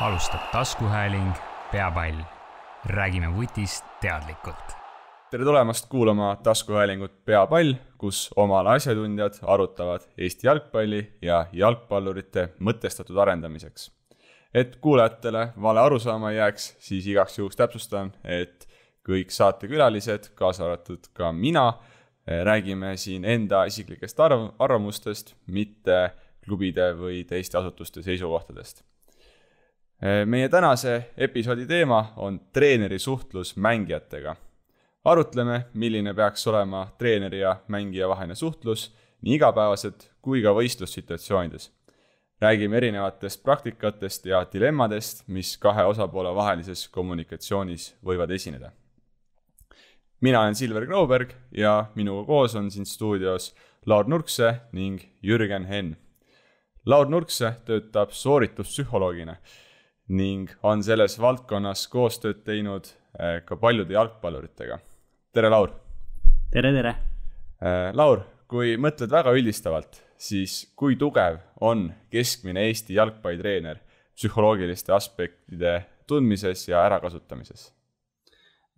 alustab taskuhääling Peapall. räägime vutist teadlikult. tere tulemast kuulama taskuhäälingut Peapall, kus oma ala asjatundjad arutavad Eesti jalgpalli ja jalgpallurite mõtestatud arendamiseks. et kuulajatele vale arusaama ei jääks, siis igaks juhuks täpsustan, et kõik saatekülalised, kaasa arvatud ka mina, eh, räägime siin enda isiklikest arv-, arvamustest, mitte klubide või teiste asutuste seisukohtadest Äh, meie tänase episoodi teema on treeneri suhtlus mängijatega. arutleme, milline peaks olema treeneri ja mängija vaheline suhtlus nii igapäevaselt kui ka võistlussituatsioonides. räägime erinevatest praktikatest ja dilemmadest, mis kahe osapoole vahelises kommunikatsioonis võivad esineda. mina olen Silver Grauberg ja minuga koos on siin stuudios Laur Nurkse ning Jürgen Henn. Laur Nurkse töötab soorituspsühholoogina ning on selles valdkonnas koostööd teinud eh, ka paljude jalgpalluritega. tere, Laur! tere, tere! Eh, Laur, kui mõtled väga üldistavalt, siis kui tugev on keskmine Eesti jalgpallitreener psühholoogiliste aspektide tundmises ja ärakasutamises?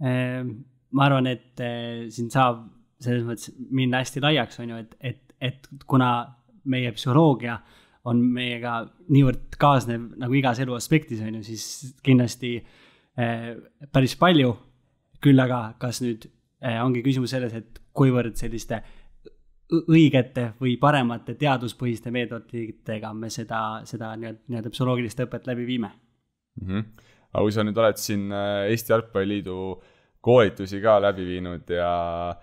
Ehm, ma arvan, et eh, siin saab selles mõttes minna hästi laiaks, on ju, et, et, et kuna meie psühholoogia äh, on meiega niivõrd kaasnev nagu igas elu aspektis on ju, siis kindlasti eh, päris palju. küll aga, kas nüüd eh, ongi küsimus selles, et kuivõrd selliste õigete või paremate teaduspõhiste meetoditega me seda, seda nii-öelda psühholoogilist õpet läbi viime mm. -hmm. aga kui sa nüüd oled siin eh, Eesti Jalgpalliliidu koolitusi ka läbi viinud ja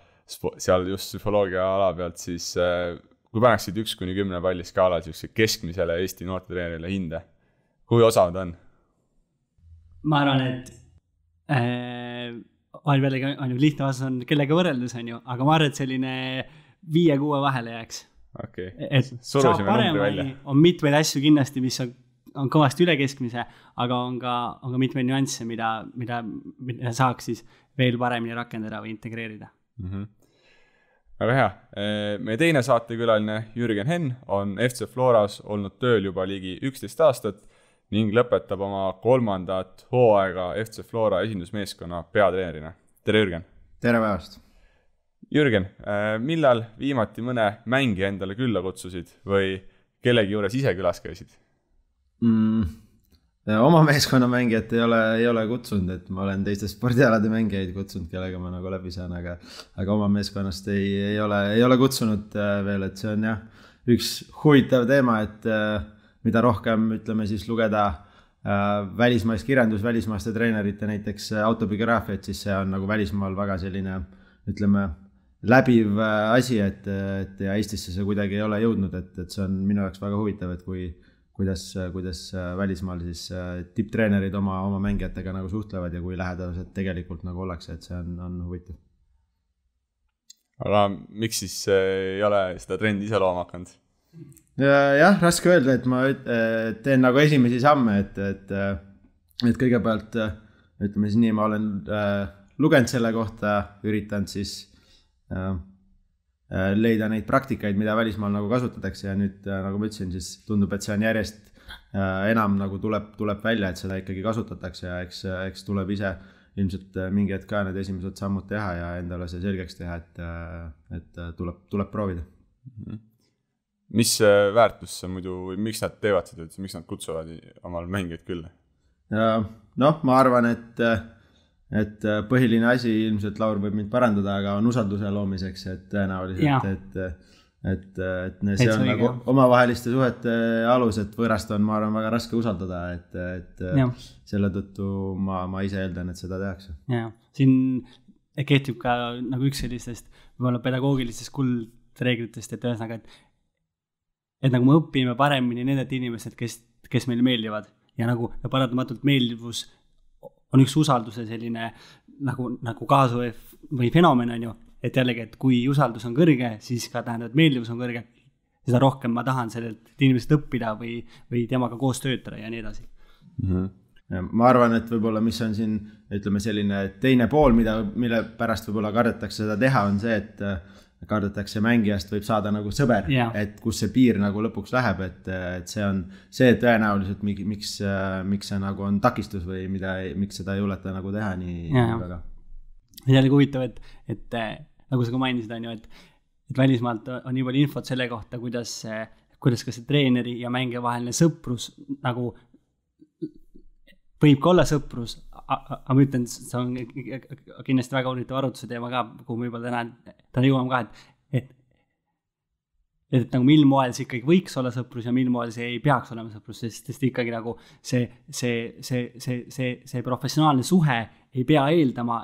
seal just psühholoogia ala pealt, siis eh, kui paneksid üks kuni kümne palli skaalal siukse keskmisele Eesti noortetreenerile hinde, kui osav ta on? ma arvan, et äh, on jällegi, on ju lihtne vastus on, kellega võrreldes, on ju, aga ma arvan, et selline viie-kuue vahele jääks. okei okay., surusime numbri välja. on mitmeid asju kindlasti, mis on, on kõvasti üle keskmise, aga on ka, on ka mitmeid nüansse, mida, mida, mida saaks siis veel paremini rakendada või integreerida mm. -hmm väga hea, meie teine saatekülaline Jürgen Henn on FC Floras olnud tööl juba ligi üksteist aastat ning lõpetab oma kolmandat hooaega FC Flora esindusmeeskonna peatreenerina. tere, Jürgen! tere päevast! Jürgen, millal viimati mõne mängija endale külla kutsusid või kellegi juures ise külas käisid mm.? oma meeskonna mängijat ei ole, ei ole kutsunud, et ma olen teiste spordialade mängijaid kutsunud, kellega ma nagu läbi saan, aga, aga oma meeskonnast ei, ei ole, ei ole kutsunud äh, veel, et see on jah, üks huvitav teema, et äh, mida rohkem, ütleme siis lugeda äh, välismaist kirjandust, välismaaste treenerite näiteks autobiograafiat, siis see on nagu välismaal väga selline ütleme, läbiv asi, et, et ja Eestisse see kuidagi ei ole jõudnud, et, et see on minu jaoks väga huvitav, et kui kuidas, kuidas äh, välismaal siis äh, tipptreenerid oma, oma mängijatega nagu suhtlevad ja kui lähedased tegelikult nagu ollakse, et see on, on huvitav. aga miks siis äh, ei ole seda trendi ise looma hakanud ja,? jah, raske öelda, et ma teen nagu esimesi samme, et, et, et kõigepealt ütleme siis nii, ma olen äh, lugenud selle kohta, üritanud siis äh, Äh, leida neid praktikaid, mida välismaal nagu kasutatakse ja nüüd äh, nagu ma ütlesin, siis tundub, et see on järjest äh, enam nagu tuleb, tuleb välja, et seda ikkagi kasutatakse ja eks, eks tuleb ise ilmselt mingi hetk ka need esimesed sammud teha ja endale see selgeks teha, et, et tuleb, tuleb proovida mm. -hmm. mis väärtus see muidu, miks nad teevad seda üldse, miks nad kutsuvad omal mängijaid külla? noh, ma arvan, et et äh, põhiline asi ilmselt, Laur võib mind parandada, aga on usalduse loomiseks, et tõenäoliselt, et, et, et, et see on õige. nagu omavaheliste suhete alus, et võõrast on, ma arvan, väga raske usaldada, et, et äh, ja. selle tõttu ma, ma ise eeldan, et seda tehakse. ja, siin kehtib ka nagu üks sellistest võib-olla pedagoogilistest kuldreeglitest, et ühesõnaga, et, et nagu me õpime paremini nendelt inimestelt, kes, kes meile meeldivad ja nagu paratamatult meeldivus on üks usalduse selline nagu, nagu kaasuef või fenomen, on ju. et jällegi, et kui usaldus on kõrge, siis ka tähendab, et meeldivus on kõrge, seda rohkem ma tahan sellelt inimeselt õppida või, või temaga koos töötada ja nii edasi mm. -hmm Ja ma arvan, et võib-olla, mis on siin ütleme, selline teine pool, mida, mille pärast võib-olla kardetakse seda teha, on see, et kardetakse mängijast võib saada nagu sõber yeah., et kus see piir nagu lõpuks läheb, et, et see on see tõenäoliselt mingi, miks, miks see nagu on takistus või mida, miks seda ei juleta nagu teha nii yeah, väga. see oli huvitav, et, et nagu sa ka mainisid, on ju, et, et välismaalt on nii palju infot selle kohta, kuidas, kuidas ka see treeneri ja mängija vaheline sõprus nagu võib ka olla sõprus, aga ma ütlen, see on kindlasti väga huvitav arutluse teema ka, kuhu me juba täna, täna jõuame ka, et, et. et, et nagu mil moel see ikkagi võiks olla sõprus ja mil moel see ei peaks olema sõprus, sest, sest ikkagi nagu see, see, see, see, see, see professionaalne suhe ei pea eeldama,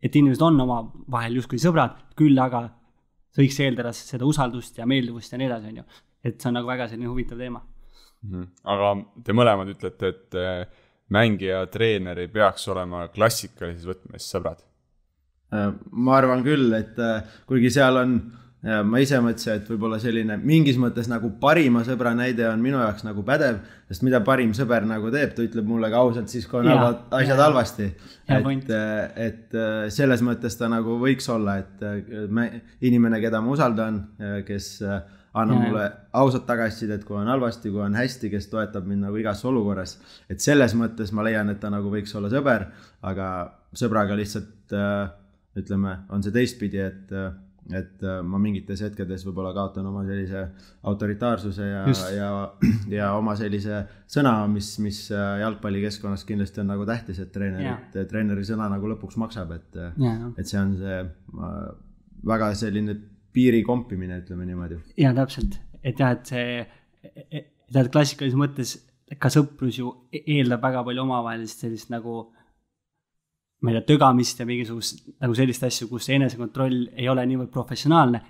et inimesed on omavahel justkui sõbrad, küll aga see võiks eeldada seda usaldust ja meeldivust ja nii edasi, on ju. et see on nagu väga selline huvitav teema mm. -hmm. aga te mõlemad ütlete, et mängija, treener ei peaks olema klassikalises võtmes sõbrad? Äh, ma arvan küll, et äh, kuigi seal on, äh, ma ise mõtlesin, et võib-olla selline mingis mõttes nagu parima sõbra näide on minu jaoks nagu pädev, sest mida parim sõber nagu teeb, ta ütleb mulle ka ausalt siis, kui on ja, asjad ja, halvasti. et, et selles mõttes ta nagu võiks olla, et me, inimene, keda ma usaldan, kes äh, annab mulle ausat tagasisidet, kui on halvasti, kui on hästi, kes toetab mind nagu igas olukorras. et selles mõttes ma leian, et ta nagu võiks olla sõber, aga sõbraga lihtsalt äh, ütleme, on see teistpidi, et, äh, et äh, ma mingites hetkedes võib-olla kaotan oma sellise autoritaarsuse ja, ja, ja oma sellise sõna, mis, mis jalgpallikeskkonnas kindlasti on nagu tähtis, et treenerit, treeneri sõna nagu lõpuks maksab, et, et see on see ma, väga selline piiri kompimine, ütleme niimoodi. ja täpselt, et jah, et see, e, e, tead klassikalises mõttes ka sõprus ju e, eeldab väga palju omavahelist sellist nagu ma ei tea, tögamist ja mingisugust nagu sellist asju, kus enesekontroll ei ole niivõrd professionaalne.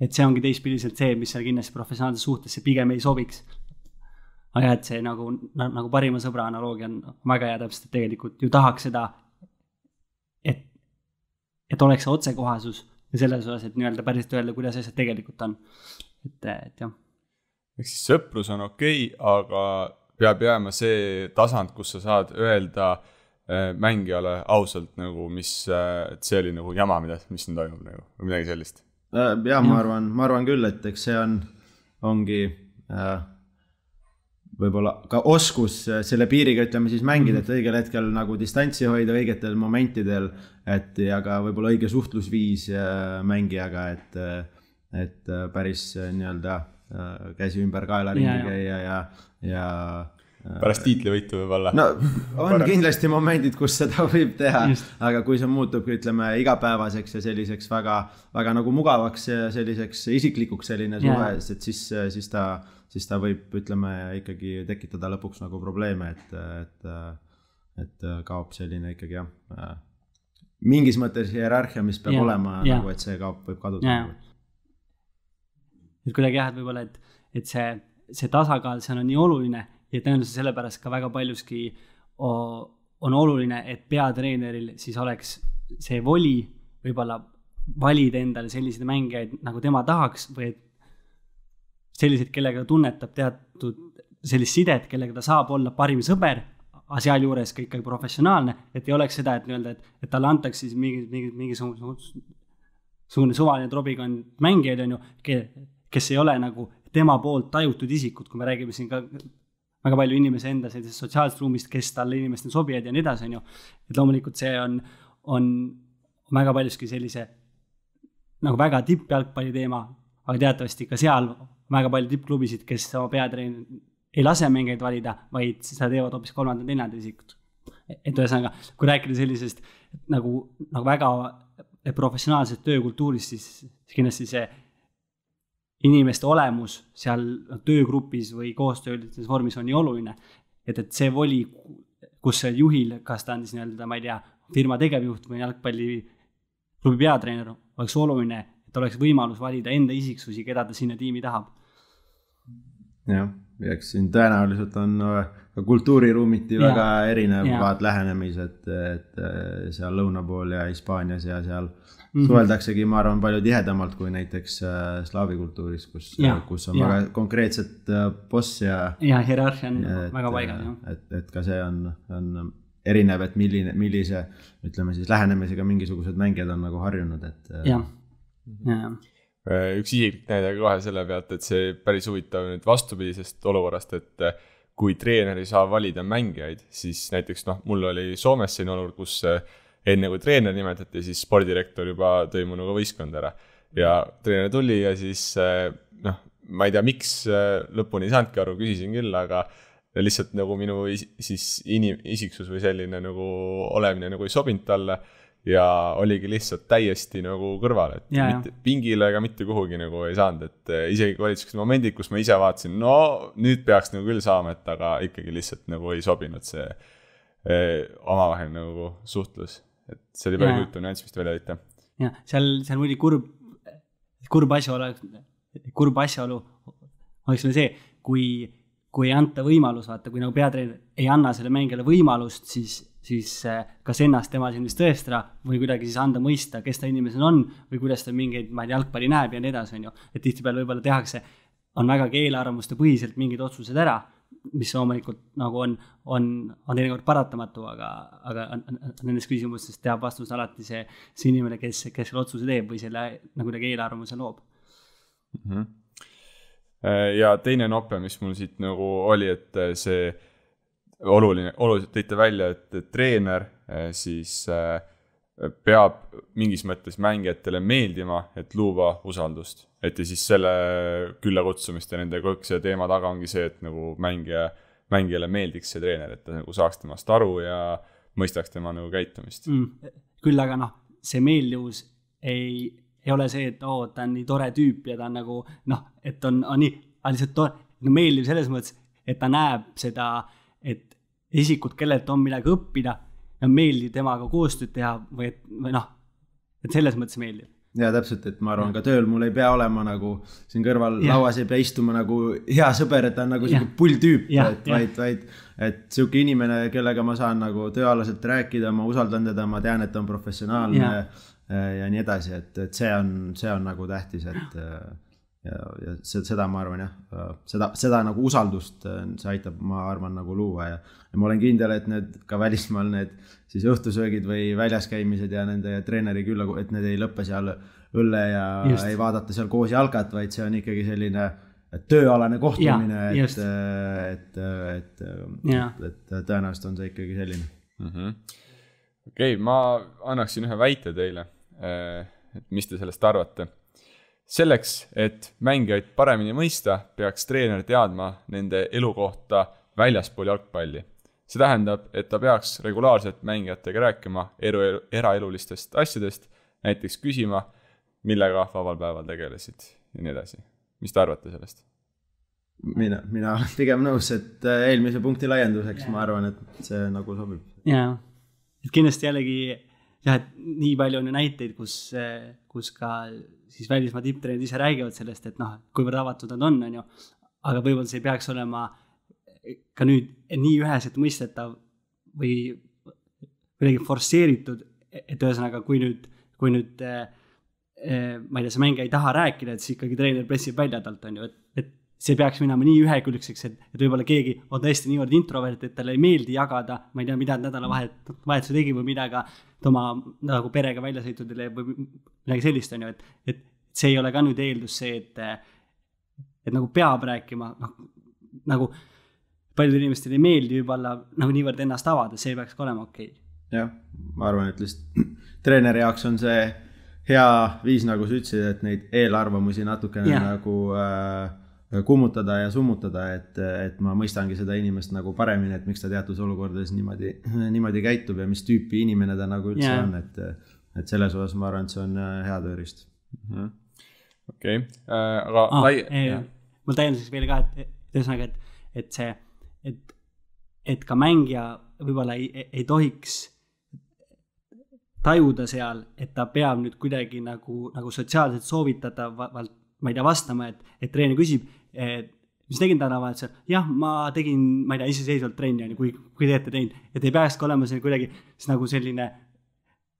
et see ongi teistpidiselt see, mis seal kindlasti professionaalses suhtes see pigem ei sobiks. aga jah, et see nagu, nagu parima sõbra analoogia on väga hea, täpselt, et tegelikult ju tahaks seda, et, et oleks see otsekohasus selles osas, et nii-öelda päriselt öelda, kuidas asjad tegelikult on. et, äh, et jah. ehk siis sõprus on okei okay,, aga peab jääma see tasand, kus sa saad öelda äh, mängijale ausalt nagu, mis, äh, et see oli nagu jama, mida, mis siin toimub nagu või midagi sellist. ja ma arvan, ma arvan küll, et eks see on, ongi äh, võib-olla ka oskus äh, selle piiriga, ütleme siis mängida, mhm. et õigel hetkel nagu distantsi hoida õigetel momentidel, et ja ka võib-olla õige suhtlusviis äh, mängijaga, et, äh, et päris nii-öelda käsi ümber kaela ringi käia ja, ja, ja. pärast tiitlivõitu võib-olla. no on pärast. kindlasti momendid, kus seda võib teha, aga kui see muutub, ütleme igapäevaseks ja selliseks väga, väga nagu mugavaks ja selliseks isiklikuks selline suhe, et siis, siis ta siis ta võib, ütleme ikkagi tekitada lõpuks nagu probleeme, et, et, et kaob selline ikkagi jah, mingis mõttes hierarhia, mis peab ja, olema ja. nagu, et see kaob, võib kaduda. Nagu. et kuidagi jah, et võib-olla, et, et see, see tasakaal seal on nii oluline ja tõenäoliselt sellepärast ka väga paljuski on oluline, et peatreeneril siis oleks see voli võib-olla valida endale selliseid mängijaid, nagu tema tahaks või et selliseid, kellega tunnetab teatud sellist sidet, kellega ta saab olla parim sõber, aga sealjuures ka ikkagi professionaalne, et ei oleks seda, et nii-öelda, et, et talle antakse siis mingi, mingi, mingisugune suvaline trobikond mängijaid, on ju, kes ei ole nagu tema poolt tajutud isikud, kui me räägime siin ka väga palju inimese enda sellisest sotsiaalsest ruumist, kes talle inimestele sobivad ja nii edasi, on ju. et loomulikult see on, on väga paljuski sellise nagu väga tippjalgpalli teema, aga teatavasti ka seal väga palju tippklubisid, kes oma peatreener ei lase mängijaid valida, vaid seda teevad hoopis kolmandad-neljandad isikud. et ühesõnaga, kui rääkida sellisest nagu, nagu väga professionaalsest töökultuurist, siis kindlasti see inimeste olemus seal töögrupis või koostöölises vormis on nii oluline, et, et see voli, kus see juhil, kas ta on siis nii-öelda, ma ei tea, firma tegevjuht või jalgpalliklubi peatreener, oleks oluline, et oleks võimalus valida enda isiksusi, keda ta sinna tiimi tahab jah, eks siin tõenäoliselt on ka kultuuriruumiti ja. väga erinevad ja. lähenemised, et seal lõuna pool ja Hispaanias ja seal mm -hmm. suheldaksegi, ma arvan, palju tihedamalt kui näiteks äh, slaavi kultuuris, kus, kus on ja. väga konkreetset äh, boss ja. ja hierarhia on et, väga paigas, jah. et, et ka see on, on erinev, et milline, millise, ütleme siis lähenemisega mingisugused mängijad on nagu harjunud, et. jah, äh, jah Äh, üks isiklik näide kohe selle pealt, et see päris huvitav nüüd vastupidisest olukorrast, et äh, kui treener ei saa valida mängijaid, siis näiteks noh, mul oli Soomes selline olukord, kus äh, enne kui treener nimetati, siis spordidirektor juba tõi minuga võistkonda ära. ja treener tuli ja siis noh, ma ei tea, miks lõpuni ei saanudki aru, küsisin küll, aga lihtsalt nagu minu is siis inim-, isiksus või selline nagu olemine nagu ei sobinud talle ja oligi lihtsalt täiesti nagu kõrval, et ja, mitte jah. pingile ega mitte kuhugi nagu ei saanud, et eh, isegi kui olid siuksed momendid, kus ma ise vaatasin, no nüüd peaks nagu küll saama, et aga ikkagi lihtsalt nagu ei sobinud see eh, omavaheline nagu suhtlus. et see oli väga huvitav nüanss, mis te välja tõite. jah, seal, seal muidugi kurb, kurb asjaolu, kurb asjaolu oleks veel see, kui, kui ei anta võimalus, vaata, kui nagu peatreener ei anna sellele mängijale võimalust, siis siis eh, kas ennast tema silmis tõestada või kuidagi siis anda mõista, kes ta inimesena on või kuidas ta mingeid, ma ei tea, jalgpalli näeb ja nii edasi, on ju. et tihtipeale võib-olla tehakse, on vägagi eelarvamuste põhiselt mingid otsused ära, mis loomulikult nagu on, on, on teinekord paratamatu, aga, aga nendes küsimustes teab vastuse alati see, see inimene, kes, kes selle otsuse teeb või selle nagu kuidagi eelarvamuse loob mm. -hmm. ja teine nope, mis mul siit nagu oli, et see oluline, oluliselt tõite välja, et treener eh, siis eh, peab mingis mõttes mängijatele meeldima, et luua usaldust. et ja siis selle külla kutsumist ja nende kõik see teema taga ongi see, et nagu mängija, mängijale meeldiks see treener, et ta nagu saaks temast aru ja mõistaks tema nagu käitumist mm,. küll aga noh, see meeldivus ei, ei ole see, et oo oh,, ta on nii tore tüüp ja ta on nagu noh, et on, on nii, aga lihtsalt tore, no meeldiv selles mõttes, et ta näeb seda, et isikud, kellelt on midagi õppida ja meeldib temaga koostööd teha või et, või noh, et selles mõttes meeldib ja täpselt, et ma arvan, ka tööl mul ei pea olema nagu siin kõrval ja. lauas ei pea istuma nagu hea sõber, et ta on nagu sihuke pull tüüp, et vaid, vaid. et sihuke inimene, kellega ma saan nagu tööalaselt rääkida, ma usaldan teda, ma tean, et ta on professionaalne ja, ja nii edasi, et, et see on, see on nagu tähtis, et ja, ja seda ma arvan jah, äh, seda, seda nagu usaldust äh, see aitab, ma arvan, nagu luua ja, ja ma olen kindel, et need ka välismaal need siis õhtusöögid või väljas käimised ja nende treeneri külla, et need ei lõpe seal õlle ja just. ei vaadata seal koos jalkat, vaid see on ikkagi selline tööalane kohtumine, et, et, et, et, et tõenäoliselt on see ikkagi selline mm -hmm.. okei okay,, ma annaksin ühe väite teile, äh, et mis te sellest arvate selleks, et mängijaid paremini mõista, peaks treener teadma nende elukohta väljaspool jalgpalli. see tähendab, et ta peaks regulaarselt mängijatega rääkima eru, eraelulistest asjadest, näiteks küsima, millega vabal päeval tegelesid ja nii edasi. mis te arvate sellest? mina, mina olen pigem nõus, et äh, eelmise punkti laienduseks yeah. ma arvan, et see nagu sobib. jaa, et kindlasti jällegi jah, et nii palju on ju näiteid, kus, kus ka siis välismaa tipptreenerid ise räägivad sellest, et noh, kuivõrd avatud nad on, on ju. aga võib-olla see ei peaks olema ka nüüd nii üheselt mõistetav või kuidagi forsseeritud, et ühesõnaga, kui nüüd, kui nüüd eh, eh, ma ei tea, see mängija ei taha rääkida, et siis ikkagi treener pressib välja talt, on ju, et, et see peaks minema nii ühekülgseks, et, et võib-olla keegi on tõesti niivõrd introvert, et talle ei meeldi jagada, ma ei tea, mida nädalavahet, vahetuse tegi või midagi, et oma nagu perega väljasõitudele või midagi sellist, on ju, et, et see ei ole ka nüüd eeldus see, et, et nagu peab rääkima, noh, nagu paljudele inimestele ei meeldi võib-olla nagu niivõrd ennast avada, see peaks ka olema okei okay. jah, ma arvan, et lihtsalt treeneri jaoks on see hea viis, nagu sa ütlesid, et neid eelarvamusi natukene yeah. nagu äh, kummutada ja summutada, et, et ma mõistangi seda inimest nagu paremini, et miks ta teatud olukordades niimoodi, niimoodi käitub ja mis tüüpi inimene ta nagu üldse yeah. on, et, et selles osas ma arvan, et see on äh, hea tööriist. Mhm. okei, äh, aga ah, lai- eh,. ma täienduseks veel ka, et, et ühesõnaga, et, et see, et, et ka mängija võib-olla ei, ei tohiks tajuda seal, et ta peab nüüd kuidagi nagu, nagu sotsiaalselt soovitatavalt ma ei tea, vastama, et, et treener küsib, et mis tegin tänavahetusel, jah, ma tegin, ma ei tea, iseseisvalt trenni on ju, kui, kui te olete teinud, et ei peaks ka olema see kuidagi siis nagu selline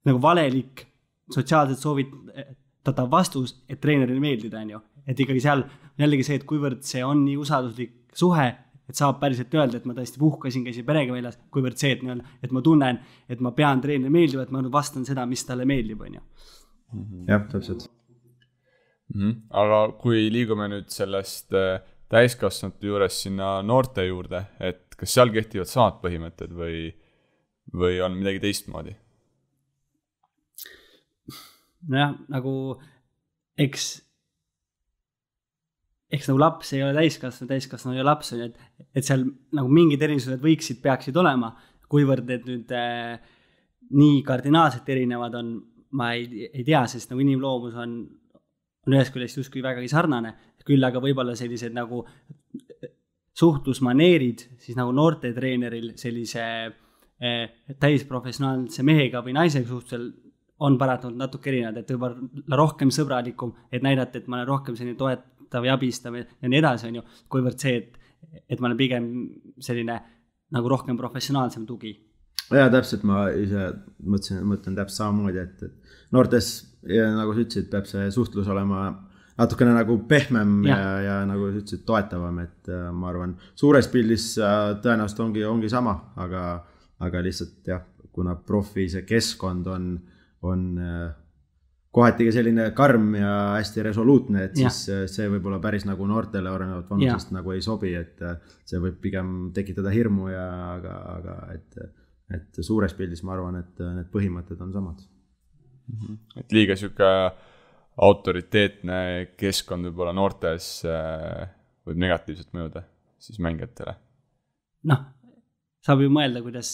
nagu valelik sotsiaalselt soovitatav vastus, et treenerile meeldida, on ju. et ikkagi seal jällegi see, et kuivõrd see on nii usalduslik suhe, et saab päriselt öelda, et ma tõesti puhkasin, käisin perega väljas, kuivõrd see, et nii-öelda, et ma tunnen, et ma pean treenerile meeldima, et ma vastan seda, mis talle meeldib, on ju. jah, täpselt mm. -hmm. aga kui liigume nüüd sellest äh, täiskasvanute juures sinna noorte juurde, et kas seal kehtivad samad põhimõtted või, või on midagi teistmoodi? nojah, nagu eks, eks nagu laps ei ole täiskasvanu, täiskasvanu ei ole laps, on ju, et, et seal nagu mingid erisused võiksid, peaksid olema, kuivõrd need nüüd äh, nii kardinaalselt erinevad on, ma ei, ei tea, sest nagu inimloomus on on ühest küljest justkui vägagi sarnane, küll aga võib-olla sellised nagu äh, suhtlusmaneerid siis nagu noortetreeneril sellise äh, täisprofessionaalse mehega või naisega suhtlusel on paratamatult natuke erinevad, et võib-olla rohkem sõbralikum, et näidata, et ma olen rohkem selline toetav ja abistav ja nii edasi, on ju, kuivõrd see, et, et ma olen pigem selline nagu rohkem professionaalsem tugi. ja täpselt, ma ise mõtlesin, mõtlen täpselt samamoodi, et, et noortes ja nagu sa ütlesid, peab see suhtlus olema natukene nagu pehmem ja, ja, ja nagu sa ütlesid, toetavam, et äh, ma arvan, suures pildis äh, tõenäoliselt ongi, ongi sama, aga, aga lihtsalt jah, kuna profi see keskkond on, on äh, kohati ka selline karm ja hästi resoluutne, et ja. siis äh, see võib-olla päris nagu noortele arenevat vanusest nagu ei sobi, et äh, see võib pigem tekitada hirmu ja, aga, aga et, et suures pildis ma arvan, et äh, need põhimõtted on samad Mhm. et liiga sihuke autoriteetne keskkond võib-olla noortes äh, võib negatiivselt mõjuda siis mängijatele. noh, saab ju mõelda, kuidas,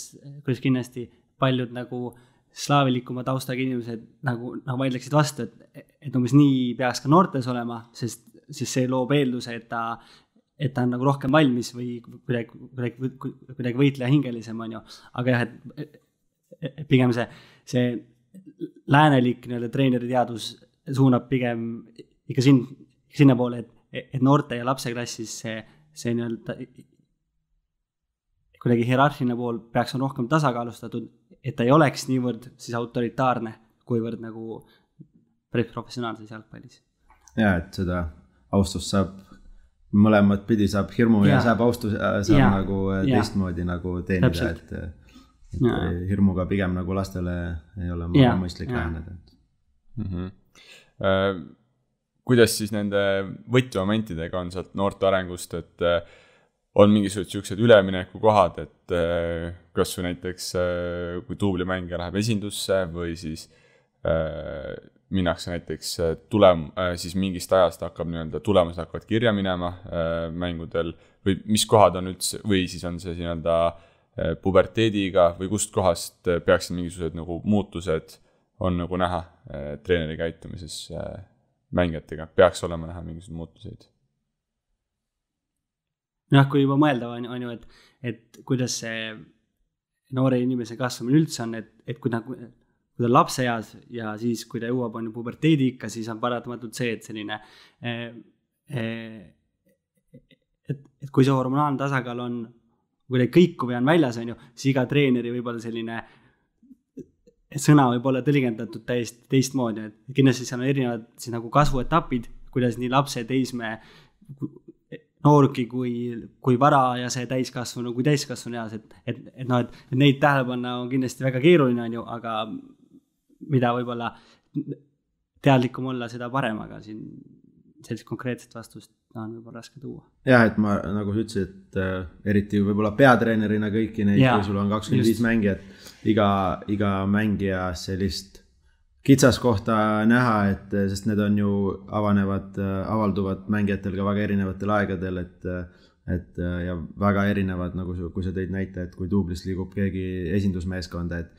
kuidas kindlasti paljud nagu slaavilikuma taustaga inimesed nagu, nagu vaidleksid vastu, et, et umbes nii peaks ka noortes olema, sest, sest see loob eelduse, et ta, et ta on nagu rohkem valmis või kuidagi, kuidagi, kuidagi võitleja hingelisem, on ju. aga jah, et pigem see, see läänelik nii-öelda treeneriteadus suunab pigem ikka sind, sinnapoole, et, et noorte ja lapseklassis see, see nii-öelda kuidagi hierarhiline pool peaks on rohkem tasakaalustatud, et ta ei oleks niivõrd siis autoritaarne, kuivõrd nagu päris professionaalses jalgpallis. ja, et seda austust saab, mõlemat pidi saab hirmu ja, ja saab austuse, äh, saab ja, nagu äh, teistmoodi ja. nagu teenida, et äh, et äh, hirmuga pigem nagu lastele ei ole ja, mõistlik läheneda mm. -hmm. Äh, kuidas siis nende võtmemomentidega on sealt noorte arengust, et äh, on mingisugused siuksed üleminekukohad, et äh, kas või näiteks äh, kui tuublimängija läheb esindusse või siis äh, minnakse näiteks tulem-, siis mingist ajast hakkab nii-öelda, tulemused hakkavad kirja minema mängudel või mis kohad on üldse, või siis on see nii-öelda äh, Äh, puberteediga või kustkohast äh, peaksid mingisugused nagu muutused on nagu näha äh, treeneri käitumises mängijatega, peaks olema näha mingisuguseid muutuseid? jah, noh, kui juba mõelda on, on ju, et, et kuidas see noore inimese kasvamine üldse on, et, et kui ta, kui ta on lapseeas ja siis, kui ta jõuab, on ju puberteedi ikka, siis on paratamatult see, et selline eh,. Eh, et, et kui see hormonaalne tasakaal on kui neid kõikuvi on väljas, on ju, siis iga treeneri võib-olla selline sõna võib olla tõlgendatud täiesti teistmoodi, et kindlasti seal on erinevad siis nagu kasvuetapid, kuidas nii lapse, teismee, noorki kui, kui varajase täiskasvanu kui täiskasvanu eas, et, et, et noh, et, et neid tähele panna on kindlasti väga keeruline, on ju, aga mida võib-olla teadlikum olla, seda parem, aga siin sellist konkreetset vastust on võib-olla raske tuua. jah, et ma nagu sa ütlesid, et äh, eriti võib-olla peatreenerina kõiki neid, kui sul on kakskümmend viis mängijat, iga, iga mängija sellist kitsaskohta näha, et äh, sest need on ju avanevad, äh, avalduvad mängijatel ka väga erinevatel aegadel, et äh, et ja väga erinevad, nagu kui sa tõid näite, et kui duublis liigub keegi esindusmeeskonda, et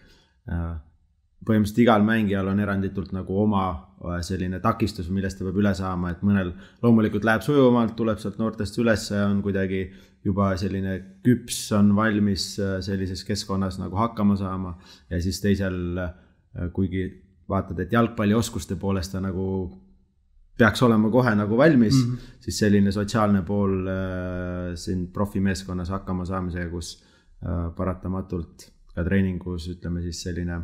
põhimõtteliselt igal mängijal on eranditult nagu oma äh, selline takistus, millest ta peab üle saama, et mõnel loomulikult läheb sujuvamalt, tuleb sealt noortest üles, on kuidagi juba selline küps, on valmis äh, sellises keskkonnas nagu hakkama saama ja siis teisel, äh, kuigi vaatad, et jalgpallioskuste poolest ta nagu peaks olema kohe nagu valmis mm, -hmm. siis selline sotsiaalne pool siin profimeeskonnas hakkama saamisega, kus paratamatult ka treeningus ütleme siis selline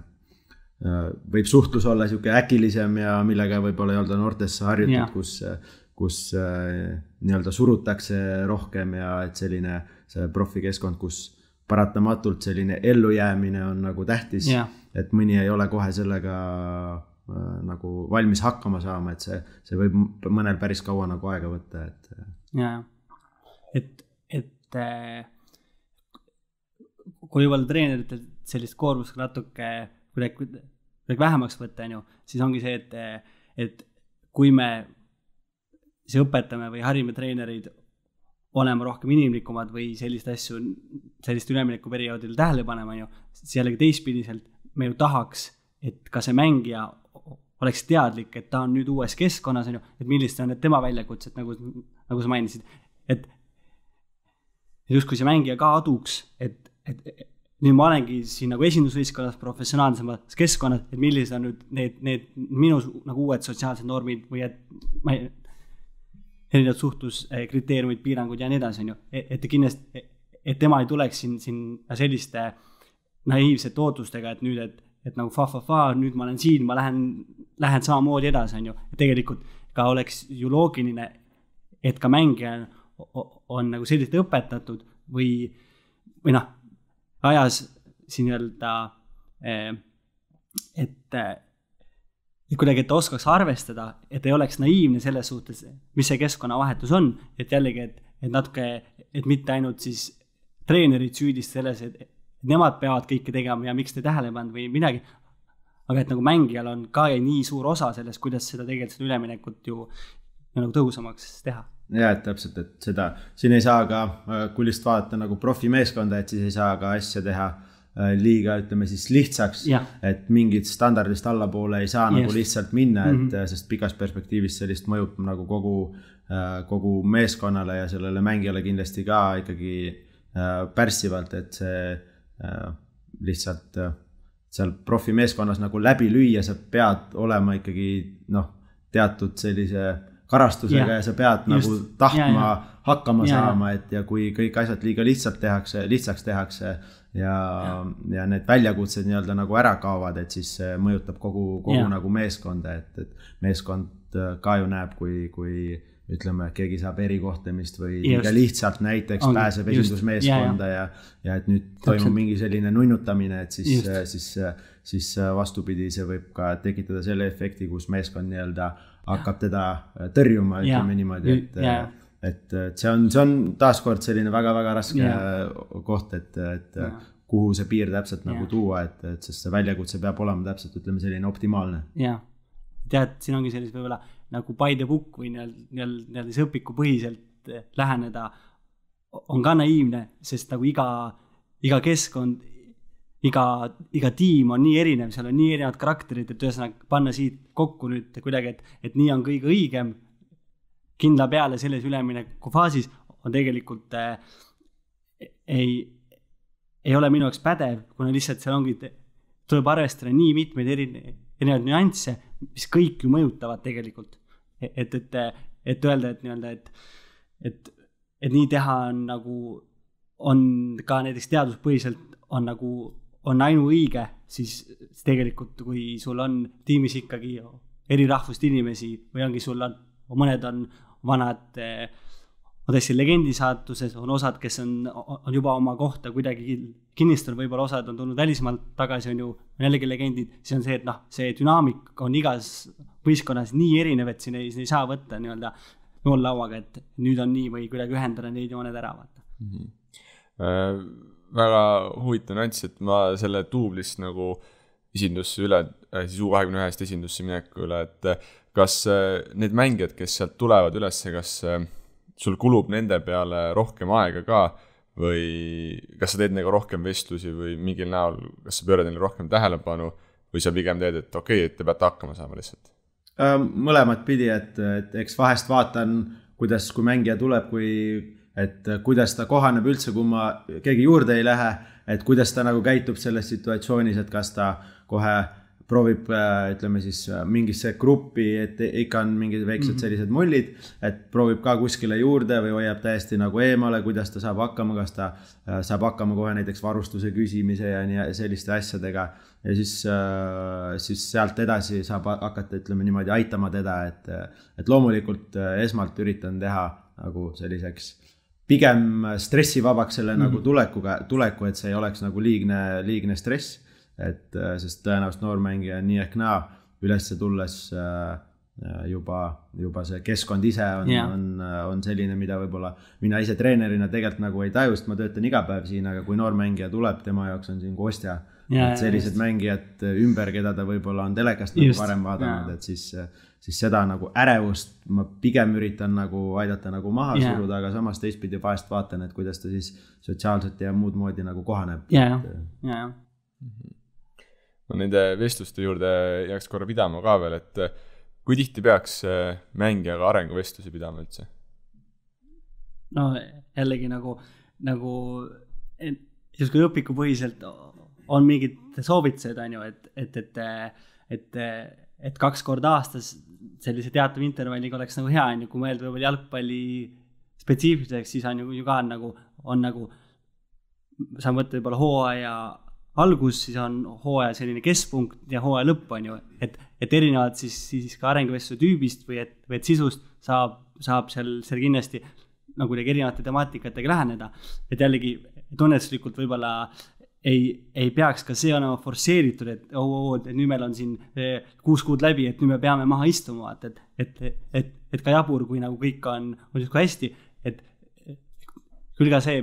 Äh, võib suhtlus olla sihuke äkilisem ja millega võib-olla ei olda noortesse harjutud, kus, kus äh, nii-öelda surutakse rohkem ja et selline see profikeskkond, kus paratamatult selline ellujäämine on nagu tähtis. et mõni ei ole kohe sellega äh, nagu valmis hakkama saama, et see, see võib mõnel päris kaua nagu aega võtta, et. Äh. ja, et, et kui võib-olla treeneritel sellist koormust natuke kuidagi kuidagi vähemaks võtta, on ju, siis ongi see, et, et kui me siis õpetame või harime treenereid olema rohkem inimlikumad või selliseid asju, sellist üleminekuperioodil tähele panema, on ju, siis jällegi teistpidiselt me ju tahaks, et ka see mängija oleks teadlik, et ta on nüüd uues keskkonnas, on ju, et millised on need tema väljakutsed, nagu, nagu sa mainisid, et justkui see mängija ka aduks, et, et, nüüd ma olengi siin nagu esindusvõistkonnas, professionaalsemas keskkonnas, et millised on nüüd need, need minu nagu uued sotsiaalsed normid või et ma ei, erinevad suhtluskriteeriumid, eh, piirangud ja nii edasi, on ju, e-, et kindlasti, e-, et tema ei tuleks siin, siin selliste naiivsete ootustega, et nüüd, et, et nagu fa-fa-fa, nüüd ma olen siin, ma lähen, lähen samamoodi edasi, on ju, tegelikult ka oleks ju loogiline, et ka mängija on, on, on nagu selliselt õpetatud või, või noh ajas siin nii-öelda, eh, et, et kuidagi, et oskaks arvestada, et ei oleks naiivne selles suhtes, mis see keskkonnavahetus on, et jällegi, et, et natuke, et mitte ainult siis treenerid süüdistada selles, et nemad peavad kõike tegema ja miks te tähele ei pannud või midagi, aga et nagu mängijal on ka nii suur osa selles, kuidas seda tegelikult, seda üleminekut ju nagu tõhusamaks teha jah, et täpselt, et seda, siin ei saa ka äh, kulist vaadata nagu profimeeskonda, et siis ei saa ka asja teha äh, liiga, ütleme siis lihtsaks. et mingit standardist allapoole ei saa nagu Just. nagu lihtsalt minna, et mm -hmm. sest pikas perspektiivis sellist mõjub nagu kogu, kogu meeskonnale ja sellele mängijale kindlasti ka ikkagi pärssivalt, et see lihtsalt seal profimeeskonnas nagu läbi lüüa, sa pead olema ikkagi noh, teatud sellise karastusega ja, ja sa pead nagu just, nagu tahtma ja, ja. hakkama ja, saama, et ja kui kõik asjad liiga lihtsalt tehakse, lihtsaks tehakse ja, ja need väljakutsed nii-öelda nagu ära kaovad, et siis see mõjutab kogu, kogu ja. nagu meeskonda, et, et meeskond äh, ka ju näeb, kui, kui ütleme, keegi saab erikohtlemist või liiga lihtsalt näiteks on, pääseb esindusmeeskonda ja, ja, ja et nüüd Täpselt. toimub mingi selline nunnutamine, et siis, siis, siis, äh, siis äh, vastupidi, see võib ka tekitada selle efekti, kus meeskond nii-öelda hakkab teda äh, tõrjuma, ütleme niimoodi, et äh, et, äh, et see on, see on taaskord selline väga-väga raske ja. koht, et, et ja. kuhu see piir täpselt nagu ja. tuua, et, et sest see väljakutse peab olema täpselt ütleme selline optimaalne. jah, tead, siin ongi sellise võib-olla nagu by the book või nii-öelda, nii-öelda see õpikupõhiselt läheneda on ka naiivne, sest nagu iga, iga keskkond iga, iga tiim on nii erinev, seal on nii erinevad karakterid, et ühesõnaga panna siit kokku nüüd kuidagi, et, et nii on kõige õigem kindla peale selles üleminekufaasis on tegelikult äh, ei, ei ole minu jaoks pädev, kuna lihtsalt seal ongi, tuleb arvestada nii mitmeid erine-, erinevaid nüansse, mis kõik ju mõjutavad tegelikult. et, et, et öelda, et nii-öelda, et, et, et nii teha on nagu, on ka näiteks teaduspõhiselt on nagu on ainuõige, siis tegelikult, kui sul on tiimis ikkagi eri rahvust inimesi või ongi, sul on, mõned on vanad eh, Odessi legendi saatuses, on osad, kes on, on juba oma kohta kuidagi kinnistanud, võib-olla osad on tulnud välismaalt tagasi, on ju, on jällegi legendid, siis on see, et noh, see dünaamika on igas võistkonnas nii erinev, et siin ei, siin ei saa võtta nii-öelda joonlauaga, et nüüd on nii või kuidagi ühendada neid jooned ära, vaata mm. -hmm. Uh väga huvitav nüanss, et ma selle duublist nagu esindusse üle, äh, siis U kahekümne ühest esindusse mineku üle, et äh, kas äh, need mängijad, kes sealt tulevad üles, kas sul kulub nende peale rohkem aega ka või kas sa teed nendega nagu rohkem vestlusi või mingil näol, kas sa pöörad neile rohkem tähelepanu või sa pigem teed, et okei okay,, et te peate hakkama saama lihtsalt? mõlemat pidi, et, et eks vahest vaatan, kuidas, kui mängija tuleb, kui et äh, kuidas ta kohaneb üldse, kui ma, keegi juurde ei lähe, et kuidas ta nagu käitub selles situatsioonis, et kas ta kohe proovib, äh, ütleme siis äh, mingisse gruppi, et ikka on mingid väiksed mm -hmm. sellised mullid, et proovib ka kuskile juurde või hoiab täiesti nagu eemale, kuidas ta saab hakkama, kas ta saab hakkama kohe näiteks varustuse küsimise ja nii selliste asjadega. ja siis, siis sealt edasi saab hakata, ütleme niimoodi, aitama teda, et, et loomulikult esmalt üritan teha nagu selliseks pigem stressivabaks selle mm -hmm. nagu mhm. tulekuga, tuleku, et see ei oleks nagu liigne, liigne stress. et äh, sest tõenäoliselt noormängija nii ehk naa ülesse tulles äh, äh, juba, juba see keskkond ise on yeah., on, on selline, mida võib-olla mina ise treenerina tegelikult nagu ei taju, sest ma töötan iga päev siin, aga kui noormängija tuleb, tema jaoks on siin kui ostja yeah,. et sellised just. mängijad ümber, keda ta võib-olla on telekast nagu varem vaadanud, et siis siis seda nagu ärevust ma pigem üritan nagu aidata nagu maha yeah. suruda, aga samas teistpidi vahest vaatan, et kuidas ta siis sotsiaalselt ja muud moodi nagu kohaneb. ja, ja, äh, ja, ja. ma mhm. nende vestluste juurde jääks korra pidama ka veel, et äh, kui tihti peaks äh, mängijaga arenguvestlusi pidama üldse? no jällegi nagu, nagu justkui õpikupõhiselt on mingid soovitused, on ju, et, et, et, et, et et kaks korda aastas sellise teatava intervalliga oleks nagu hea, on ju, kui mõelda võib-olla jalgpalli spetsiifiliseks, siis on ju, ju ka on nagu, on nagu, sa mõtled võib-olla hooaja algus, siis on hooaja selline keskpunkt ja hooaja lõpp, on ju, et, et erinevalt siis, siis ka arenguvestluse tüübist või et, või et sisust saab, saab seal, seal kindlasti nagu kuidagi erinevate temaatikatega läheneda. et jällegi tunnetuslikult võib-olla ei, ei peaks ka see olema forsseeritud, et oo oh, oh, oh, et nüüd meil on siin eh, kuus kuud läbi, et nüüd me peame maha istuma, et, et, et, et, et ka jabur, kui nagu kõik on, on justkui hästi, et küll ka see,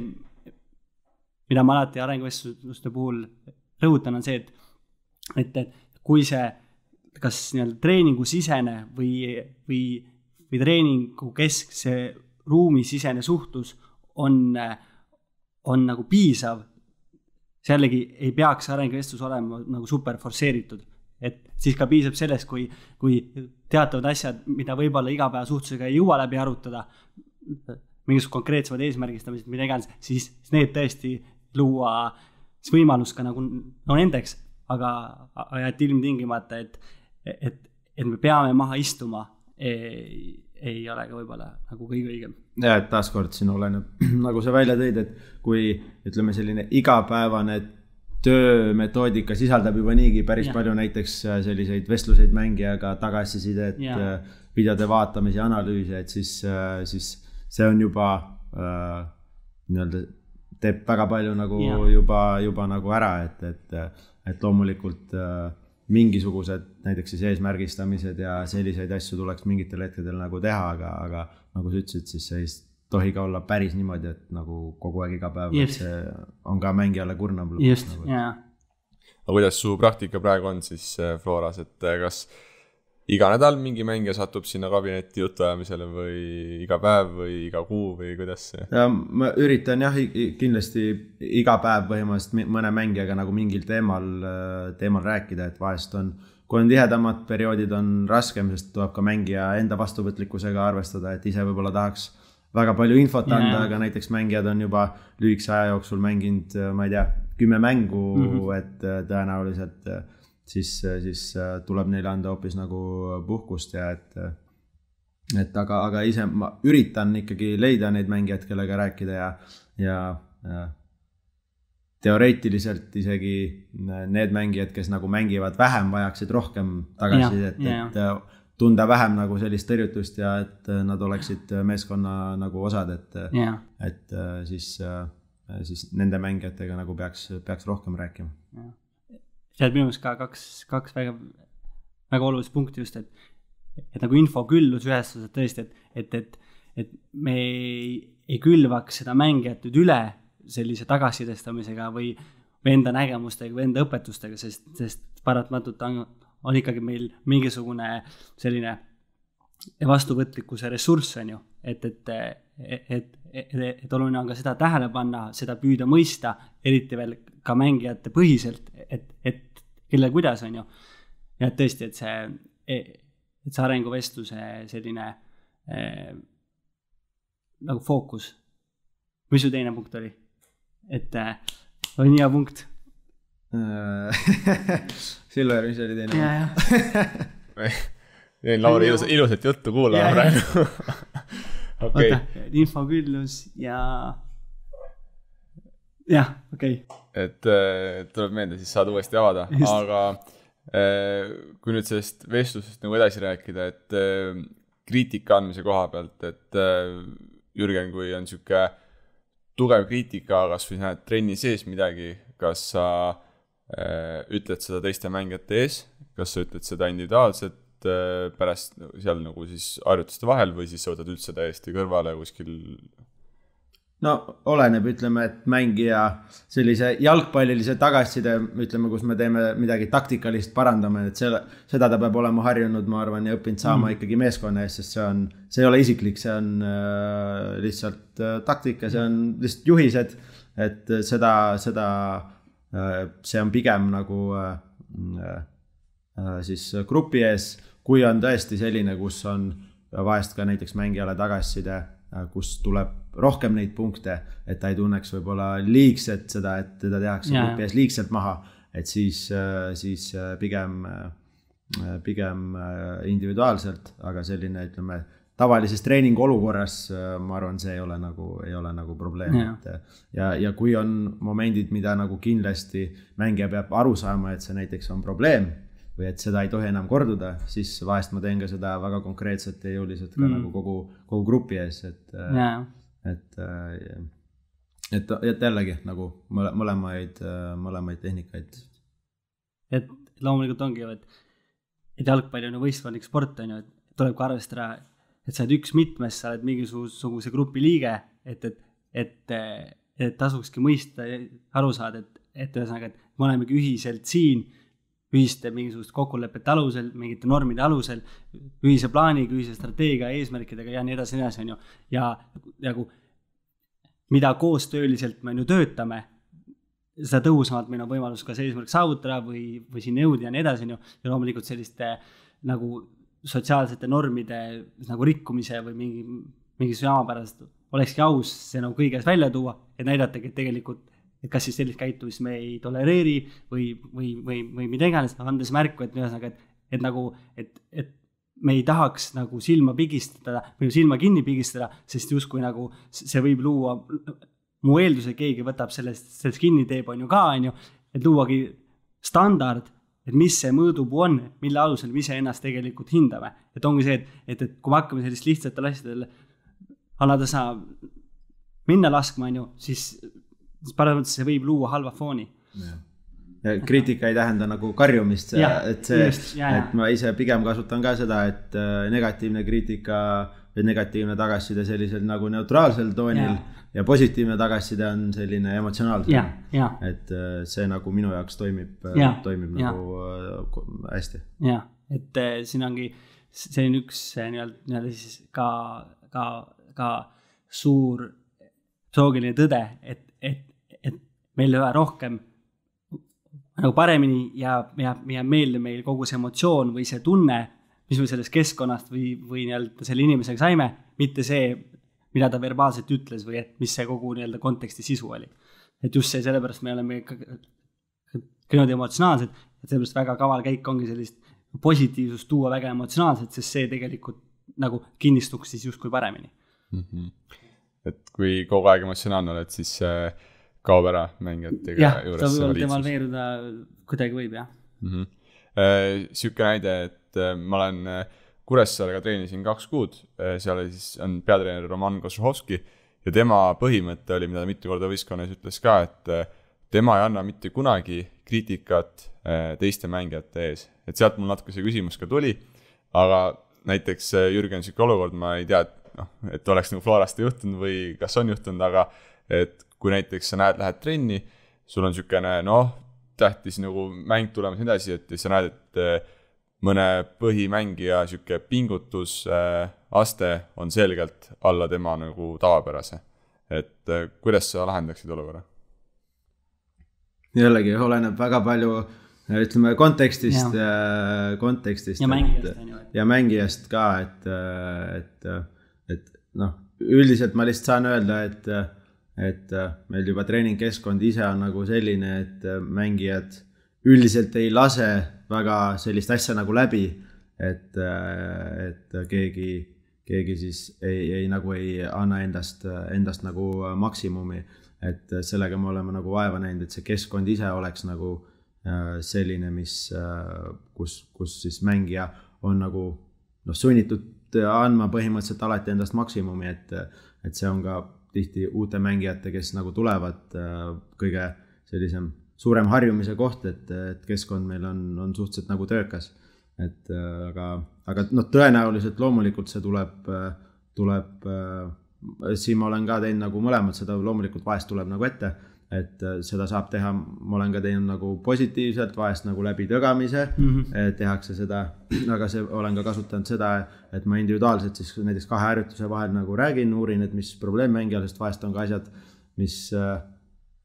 mida ma alati arenguvestluste puhul rõhutan, on see, et, et, et kui see kas nii-öelda treeningusisene või, või, või treeningukeskse ruumisisene suhtlus on, on nagu piisav see jällegi ei peaks arenguvestlus olema nagu super forsseeritud. et siis ka piisab sellest, kui, kui teatavad asjad, mida võib-olla igapäevasuhtlusega ei jõua läbi arutada, mingisugused konkreetsemad eesmärgistamised, mida iganes, siis need tõesti luua siis võimalus ka nagu no nendeks, aga, aga et ilmtingimata, et, et, et me peame maha istuma, ei ole ka võib-olla nagu kõige õigem ja, et taaskord siin oleneb, nagu sa välja tõid, et kui ütleme, selline igapäevane töömetoodika sisaldab juba niigi päris ja. palju näiteks äh, selliseid vestluseid mängijaga, tagasisidet, äh, videode vaatamisi, analüüse, et siis, äh, siis see on juba äh, nii-öelda teeb väga palju nagu ja. juba, juba nagu ära, et, et, et loomulikult äh, mingisugused näiteks siis eesmärgistamised ja selliseid asju tuleks mingitel hetkedel nagu teha, aga, aga nagu sa ütlesid, siis see ei tohi ka olla päris niimoodi, et nagu kogu aeg iga päev, et see on ka mängijale kurnav. just, nagu, jaa. aga kuidas su praktika praegu on siis Floras, et kas äh, iga nädal mingi mängija satub sinna kabinetti jutuajamisele või iga päev või iga kuu või kuidas see? ja ma üritan jah, kindlasti iga päev põhimõtteliselt mõne mängijaga nagu mingil teemal, äh, teemal rääkida, et vahest on, kui on tihedamad perioodid, on raskem, sest tuleb ka mängija enda vastuvõtlikkusega arvestada, et ise võib-olla tahaks väga palju infot yeah. anda, aga näiteks mängijad on juba lühikese aja jooksul mänginud, äh, ma ei tea, kümme mängu mm, -hmm. et äh, tõenäoliselt siis, siis äh, tuleb neile anda hoopis nagu puhkust ja et, äh, et aga, aga ise ma üritan ikkagi leida neid mängijaid, kellega rääkida ja, ja, ja äh, teoreetiliselt isegi need mängijad, kes nagu mängivad vähem, vajaksid rohkem tagasisidet, et, et tunda vähem nagu sellist tõrjutust ja et nad oleksid meeskonna nagu osad, et yeah., et siis, siis nende mängijatega nagu peaks, peaks rohkem rääkima yeah seal minu meelest ka kaks, kaks väga, väga olulist punkti just, et, et nagu infoküllus ühes osas tõesti, et, et, et, et me ei, ei külvaks seda mängijat nüüd üle sellise tagasisidestamisega või, või enda nägemustega või enda õpetustega, sest, sest paratamatult on, on ikkagi meil mingisugune selline vastuvõtlikkuse ressurss, on ju, et, et, et, et, et, et oluline on ka seda tähele panna, seda püüda mõista, eriti veel ka mängijate põhiselt, et, et, kelle kuidas, on ju. ja et tõesti, et see, e, et see arenguvestluse selline eh, nagu fookus. mis su teine punkt oli? et eh, oli nii hea punkt äh, Silver, mis oli teine punkt? jäin Lauri ilus, ilusat juttu kuulama praegu. okei. infoküllus ja jah, okei okay.. et äh, tuleb meelde, siis saad uuesti avada, aga äh, kui nüüd sellest vestlusest nagu edasi rääkida, et äh, kriitika andmise koha pealt, et äh, Jürgen, kui on sihuke tugev kriitika, kas või näed trenni sees midagi, kas sa äh, ütled seda teiste mängijate ees, kas sa ütled seda individuaalselt äh, pärast seal nagu siis harjutuste vahel või siis sa võtad üldse täiesti kõrvale kuskil no oleneb, ütleme, et mängija sellise jalgpallilise tagasiside, ütleme, kus me teeme midagi taktikalist, parandame, et selle, seda ta peab olema harjunud, ma arvan, ja õppinud saama mm. ikkagi meeskonna ees, sest see on, see ei ole isiklik, see on äh, lihtsalt äh, taktika, see on lihtsalt juhised. et seda, seda äh,, see on pigem nagu äh, äh, siis grupi ees, kui on tõesti selline, kus on vahest ka näiteks mängijale tagasiside Äh, kus tuleb rohkem neid punkte, et ta ei tunneks võib-olla liigselt seda, et teda tehakse grupi ees liigselt maha, et siis, äh, siis äh, pigem, pigem individuaalselt, aga selline, ütleme, tavalises treeningu olukorras ma arvan, see ei ole nagu, ei ole nagu probleem, et ja, ja kui on momendid, mida nagu kindlasti mängija peab aru saama, et see näiteks on probleem või et seda ei tohi enam korduda, siis vahest ma teen ka seda väga konkreetselt ja jõuliselt ka mm. nagu kogu, kogu grupi ees, et yeah., äh, et, äh, et, et jällegi nagu mõlemaid, äh, mõlemaid tehnikaid. et loomulikult ongi ju, et, et jalgpall on ju võistkondlik sport, on ju, et tuleb ka arvestada, et sa oled üks mitmest, sa oled mingisuguse grupi liige, et, et, et, et tasukski mõista ja aru saada, et, et ühesõnaga, et me olemegi ühiselt siin ühiste mingisuguste kokkulepete alusel, mingite normide alusel, ühise plaaniga, ühise strateegia, eesmärkidega ja nii edasi, nii edasi, on ju. ja nagu, mida koostööliselt me on ju töötame, seda tõhusamalt meil on võimalus ka see eesmärk saavutada või, või sinna jõuda ja nii edasi, on ju. ja loomulikult selliste nagu sotsiaalsete normide nagu rikkumise või mingi, mingisuguse jama pärast olekski aus see nagu kõiges välja tuua, et näidatagi, et tegelikult et kas siis sellist käitumist me ei tolereeri või, või, või, või mida iganes, andes märku, et ühesõnaga, et, et nagu, et, et me ei tahaks nagu silma pigistada või silma kinni pigistada, sest justkui nagu see võib luua, mu eeldus, et keegi võtab sellest, sellest kinni, teeb, on ju ka, on ju, et luuagi standard, et mis see mõõdupuu on, mille alusel me iseennast tegelikult hindame. et ongi see, et, et, et kui me hakkame sellist lihtsatel asjadel alada saa minna laskma, on ju, siis siis paratamatult see võib luua halva fooni kriitika ei tähenda nagu karjumist, et see, et ma ise pigem kasutan ka seda, et äh, negatiivne kriitika või negatiivne tagasiside sellisel nagu neutraalsel toonil ja, ja positiivne tagasiside on selline emotsionaalsem. et äh, see nagu minu jaoks toimib äh, ja,, toimib ja. nagu hästi. jah, et siin ongi, see on üks nii-öelda, nii-öelda siis ka, ka, ka suur psühholoogiline tõde, et, et meile üha rohkem nagu paremini jääb, jääb, jääb meelde meil kogu see emotsioon või see tunne, mis me sellest keskkonnast või, või nii-öelda selle inimesega saime, mitte see, mida ta verbaalselt ütles või et mis see kogu nii-öelda konteksti sisu oli. et just see, sellepärast me oleme niimoodi emotsionaalsed, et sellepärast väga kaval käik ongi sellist positiivsust tuua väga emotsionaalselt, sest see tegelikult nagu kinnistuks siis justkui paremini mm. -hmm. et kui kogu aeg emotsionaalne oled, siis äh kaob ära mängijate juures. ta võib devalveeruda kuidagi võib jah mm -hmm.. Sihuke näide, et äh, ma olen äh, Kuressaarega treenisin kaks kuud, seal oli siis, on peatreener Roman Košuhovski ja tema põhimõte oli, mida ta mitu korda võistkonnas ütles ka, et tema ei anna mitte kunagi kriitikat teiste mängijate ees, et sealt mul natuke see küsimus ka tuli, aga näiteks Jürgen, sihuke olukord, ma ei tea, et noh, et oleks nagu Florast ei juhtunud või kas on juhtunud, aga et kui näiteks sa näed, lähed trenni, sul on niisugune noh, tähtis nagu mäng tulemas ja nii edasi, et sa näed, et eh, mõne põhimängija niisugune pingutusaste eh, on selgelt alla tema nagu tavapärase. et eh, kuidas sa lahendaksid olukorra? jällegi oleneb väga palju ütleme kontekstist, kontekstist. ja mängijast on ju. ja mängijast ka, et, et, et noh, üldiselt ma lihtsalt saan öelda, et et äh, meil juba treeningkeskkond ise on nagu selline, et äh, mängijad üldiselt ei lase väga sellist asja nagu läbi, et, äh, et keegi, keegi siis ei, ei nagu ei anna endast, endast nagu maksimumi. et sellega me oleme nagu vaeva näinud, et see keskkond ise oleks nagu selline, mis, kus, kus siis mängija on nagu noh, sunnitud andma põhimõtteliselt alati endast maksimumi, et, et see on ka tihti uute mängijate, kes nagu tulevad, äh, kõige sellisem suurem harjumise koht, et, et keskkond meil on, on suhteliselt nagu töökas. et äh, aga, aga noh, tõenäoliselt loomulikult see tuleb, tuleb, äh, siin ma olen ka teinud nagu mõlemat, seda loomulikult vahest tuleb nagu ette et äh, seda saab teha, ma olen ka teinud nagu positiivselt, vahest nagu läbi tõgamise mm -hmm. tehakse seda, aga see, olen ka kasutanud seda, et ma individuaalselt siis näiteks kahe harjutuse vahel nagu räägin, uurin, et mis probleem mängijal, sest vahest on ka asjad, mis äh,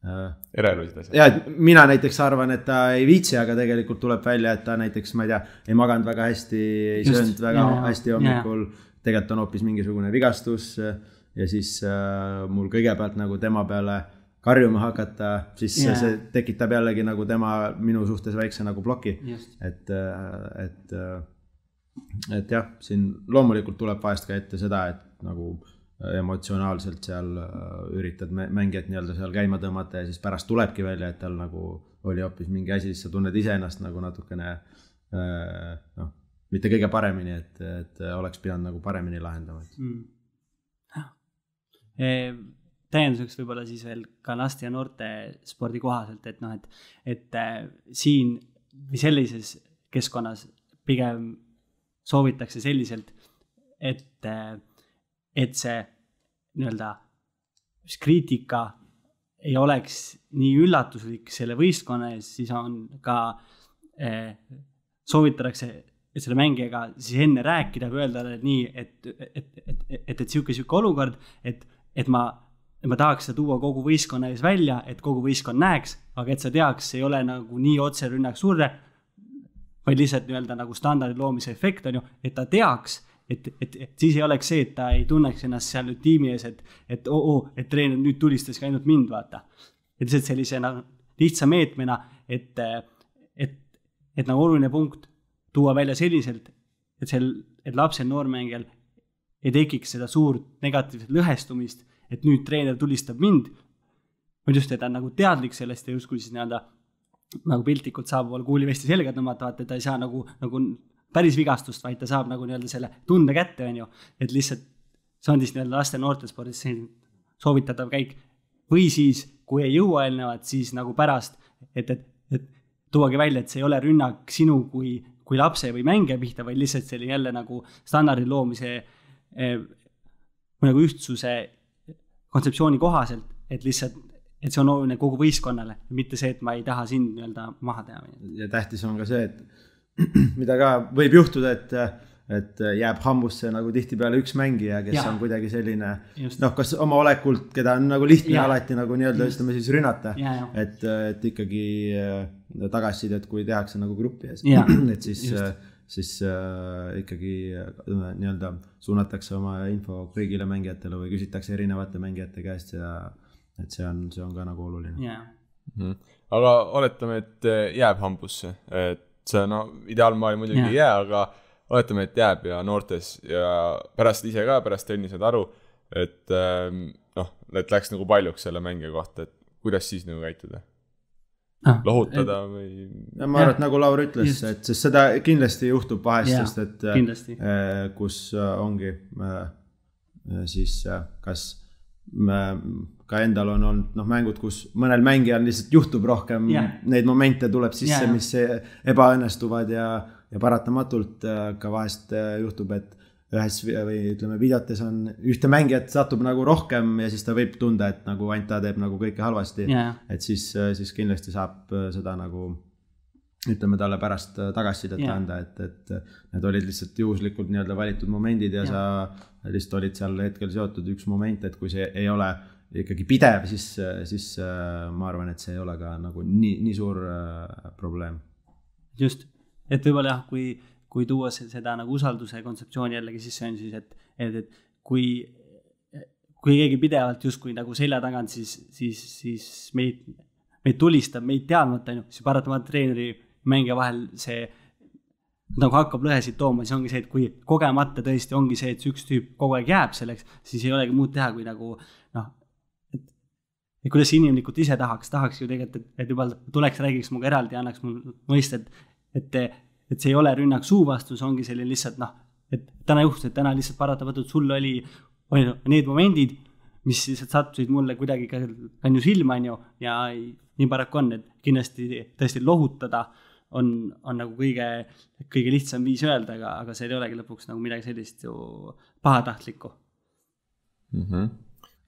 äh ereelulised asjad. ja, et mina näiteks arvan, et ta ei viitsi, aga tegelikult tuleb välja, et ta näiteks, ma ei tea, ei maganud väga hästi, ei söönud väga ja, hästi hommikul. tegelikult on hoopis mingisugune vigastus ja siis äh, mul kõigepealt nagu tema peale karjuma hakata, siis yeah. see tekitab jällegi nagu tema, minu suhtes väikse nagu ploki. et, äh, et, äh, et jah, siin loomulikult tuleb vahest ka ette seda, et nagu emotsionaalselt seal äh, üritad mängijat nii-öelda seal käima tõmmata ja siis pärast tulebki välja, et tal nagu oli hoopis mingi asi, siis sa tunned iseennast nagu natukene noh, mitte kõige paremini, et, et oleks pidanud nagu paremini lahendama mm.. Ah täienduseks võib-olla siis veel ka laste ja noorte spordi kohaselt, et noh, et, et äh, siin või sellises keskkonnas pigem soovitakse selliselt, et, äh, et see nii-öelda siis kriitika ei oleks nii üllatuslik selle võistkonna ees, siis on ka eh,, soovitatakse selle mängijaga siis enne rääkida, kui öelda talle nii, et, et, et, et, et, et, et sihuke, sihuke olukord, et, et ma ja ma tahaks seda tuua kogu võistkonna ees välja, et kogu võistkond näeks, aga et sa teaks, see ei ole nagu nii otse rünnak surre, vaid lihtsalt nii-öelda nagu standardi loomise efekt on ju, et ta teaks, et, et, et siis ei oleks see, et ta ei tunneks ennast seal nüüd tiimi ees, et, et oo oh, oh, et treener nüüd tulistas ka ainult mind, vaata. et lihtsalt sellise nagu lihtsa meetmena, et, et, et nagu oluline punkt tuua välja selliselt, et sel, et lapsel, noormängijal ei tekiks seda suurt negatiivset lõhestumist et nüüd treener tulistab mind. vaid just, et ta on nagu teadlik sellest ja justkui siis nii-öelda nagu piltlikult saab omale kuulivesti selga tõmmata, vaata, et ta ei saa nagu, nagu päris vigastust, vaid ta saab nagu nii-öelda selle tunde kätte, on ju. et lihtsalt see on siis nii-öelda laste noortespordis selline soovitatav käik. või siis, kui ei jõua eelnevalt, siis nagu pärast, et, et, et tuuagi välja, et see ei ole rünnak sinu kui, kui lapse või mängija pihta, vaid lihtsalt selline jälle nagu standardi loomise eh, nagu ühtsuse kontseptsiooni kohaselt, et lihtsalt, et see on oluline kogu võistkonnale, mitte see, et ma ei taha sind nii-öelda maha teha. ja tähtis on ka see, et mida ka võib juhtuda, et et jääb hambusse nagu tihtipeale üks mängija, kes ja. on kuidagi selline noh, kas oma olekult, keda on nagu lihtne ja. alati nagu nii-öelda ütleme siis rünnata, et, et ikkagi äh, tagasisidet, kui tehakse nagu gruppi ees, et siis just äh, siis äh, ikkagi nii-öelda suunatakse oma info kõigile mängijatele või küsitakse erinevate mängijate käest ja et see on, see on ka nagu oluline yeah.. Mm -hmm. aga oletame, et äh, jääb hambusse, et see no ideaalmaailm muidugi yeah. ei jää, aga oletame, et jääb ja noortes ja pärast ise ka, pärast trenni saad aru, et ähm, noh, et läks nagu paljuks selle mängija kohta, et kuidas siis nagu käituda ah, lohutada et... või. ja ma arvan, et nagu Laur ütles, et sest seda kindlasti juhtub vahest, sest et kindlasti. Äh, kus äh, ongi äh, siis kas ka endal on olnud noh, mängud, kus mõnel mängijal lihtsalt juhtub rohkem yeah., neid momente tuleb sisse yeah,, mis ebaõnnestuvad ja, ja paratamatult ka vahest juhtub, et ühes või ütleme, videotes on ühte mängijat satub nagu rohkem ja siis ta võib tunda, et nagu ainult ta teeb nagu kõike halvasti yeah.. et siis, siis kindlasti saab äh, seda nagu ütleme talle pärast äh, tagasisidet yeah. anda, et, et äh, need olid lihtsalt juhuslikult nii-öelda valitud momendid ja yeah. sa lihtsalt olid seal hetkel seotud üks moment, et kui see ei ole ikkagi pidev, siis, siis ma arvan, et see ei ole ka nagu nii, nii suur probleem. just, et võib-olla jah, kui kui tuua seda nagu usalduse kontseptsiooni jällegi sisse, on siis, et, et, et kui, kui keegi pidevalt justkui nagu selja tagant, siis, siis, siis meid, meid tulistab, meid teadmata, on ju, siis paratamatult treeneri mängija vahel see nagu hakkab lõhesid tooma, siis ongi see, et kui kogemata tõesti ongi see, et see üks tüüp kogu aeg jääb selleks, siis ei olegi muud teha, kui nagu noh, et, et kuidas inimlikult ise tahaks, tahaks ju tegelikult, et, et juba tuleks, räägiks minuga eraldi, annaks mulle mõista, et, et et see ei ole rünnak, suu vastus ongi selline lihtsalt noh, et täna juhtus, et täna lihtsalt paratamatult sul oli, oli need momendid, mis lihtsalt sattusid mulle kuidagi ka, on ju silma, on ju, ja nii paraku on, et kindlasti tõesti lohutada on, on nagu kõige, kõige lihtsam viis öelda, aga, aga seal ei olegi lõpuks nagu midagi sellist ju pahatahtlikku mm. -hmm.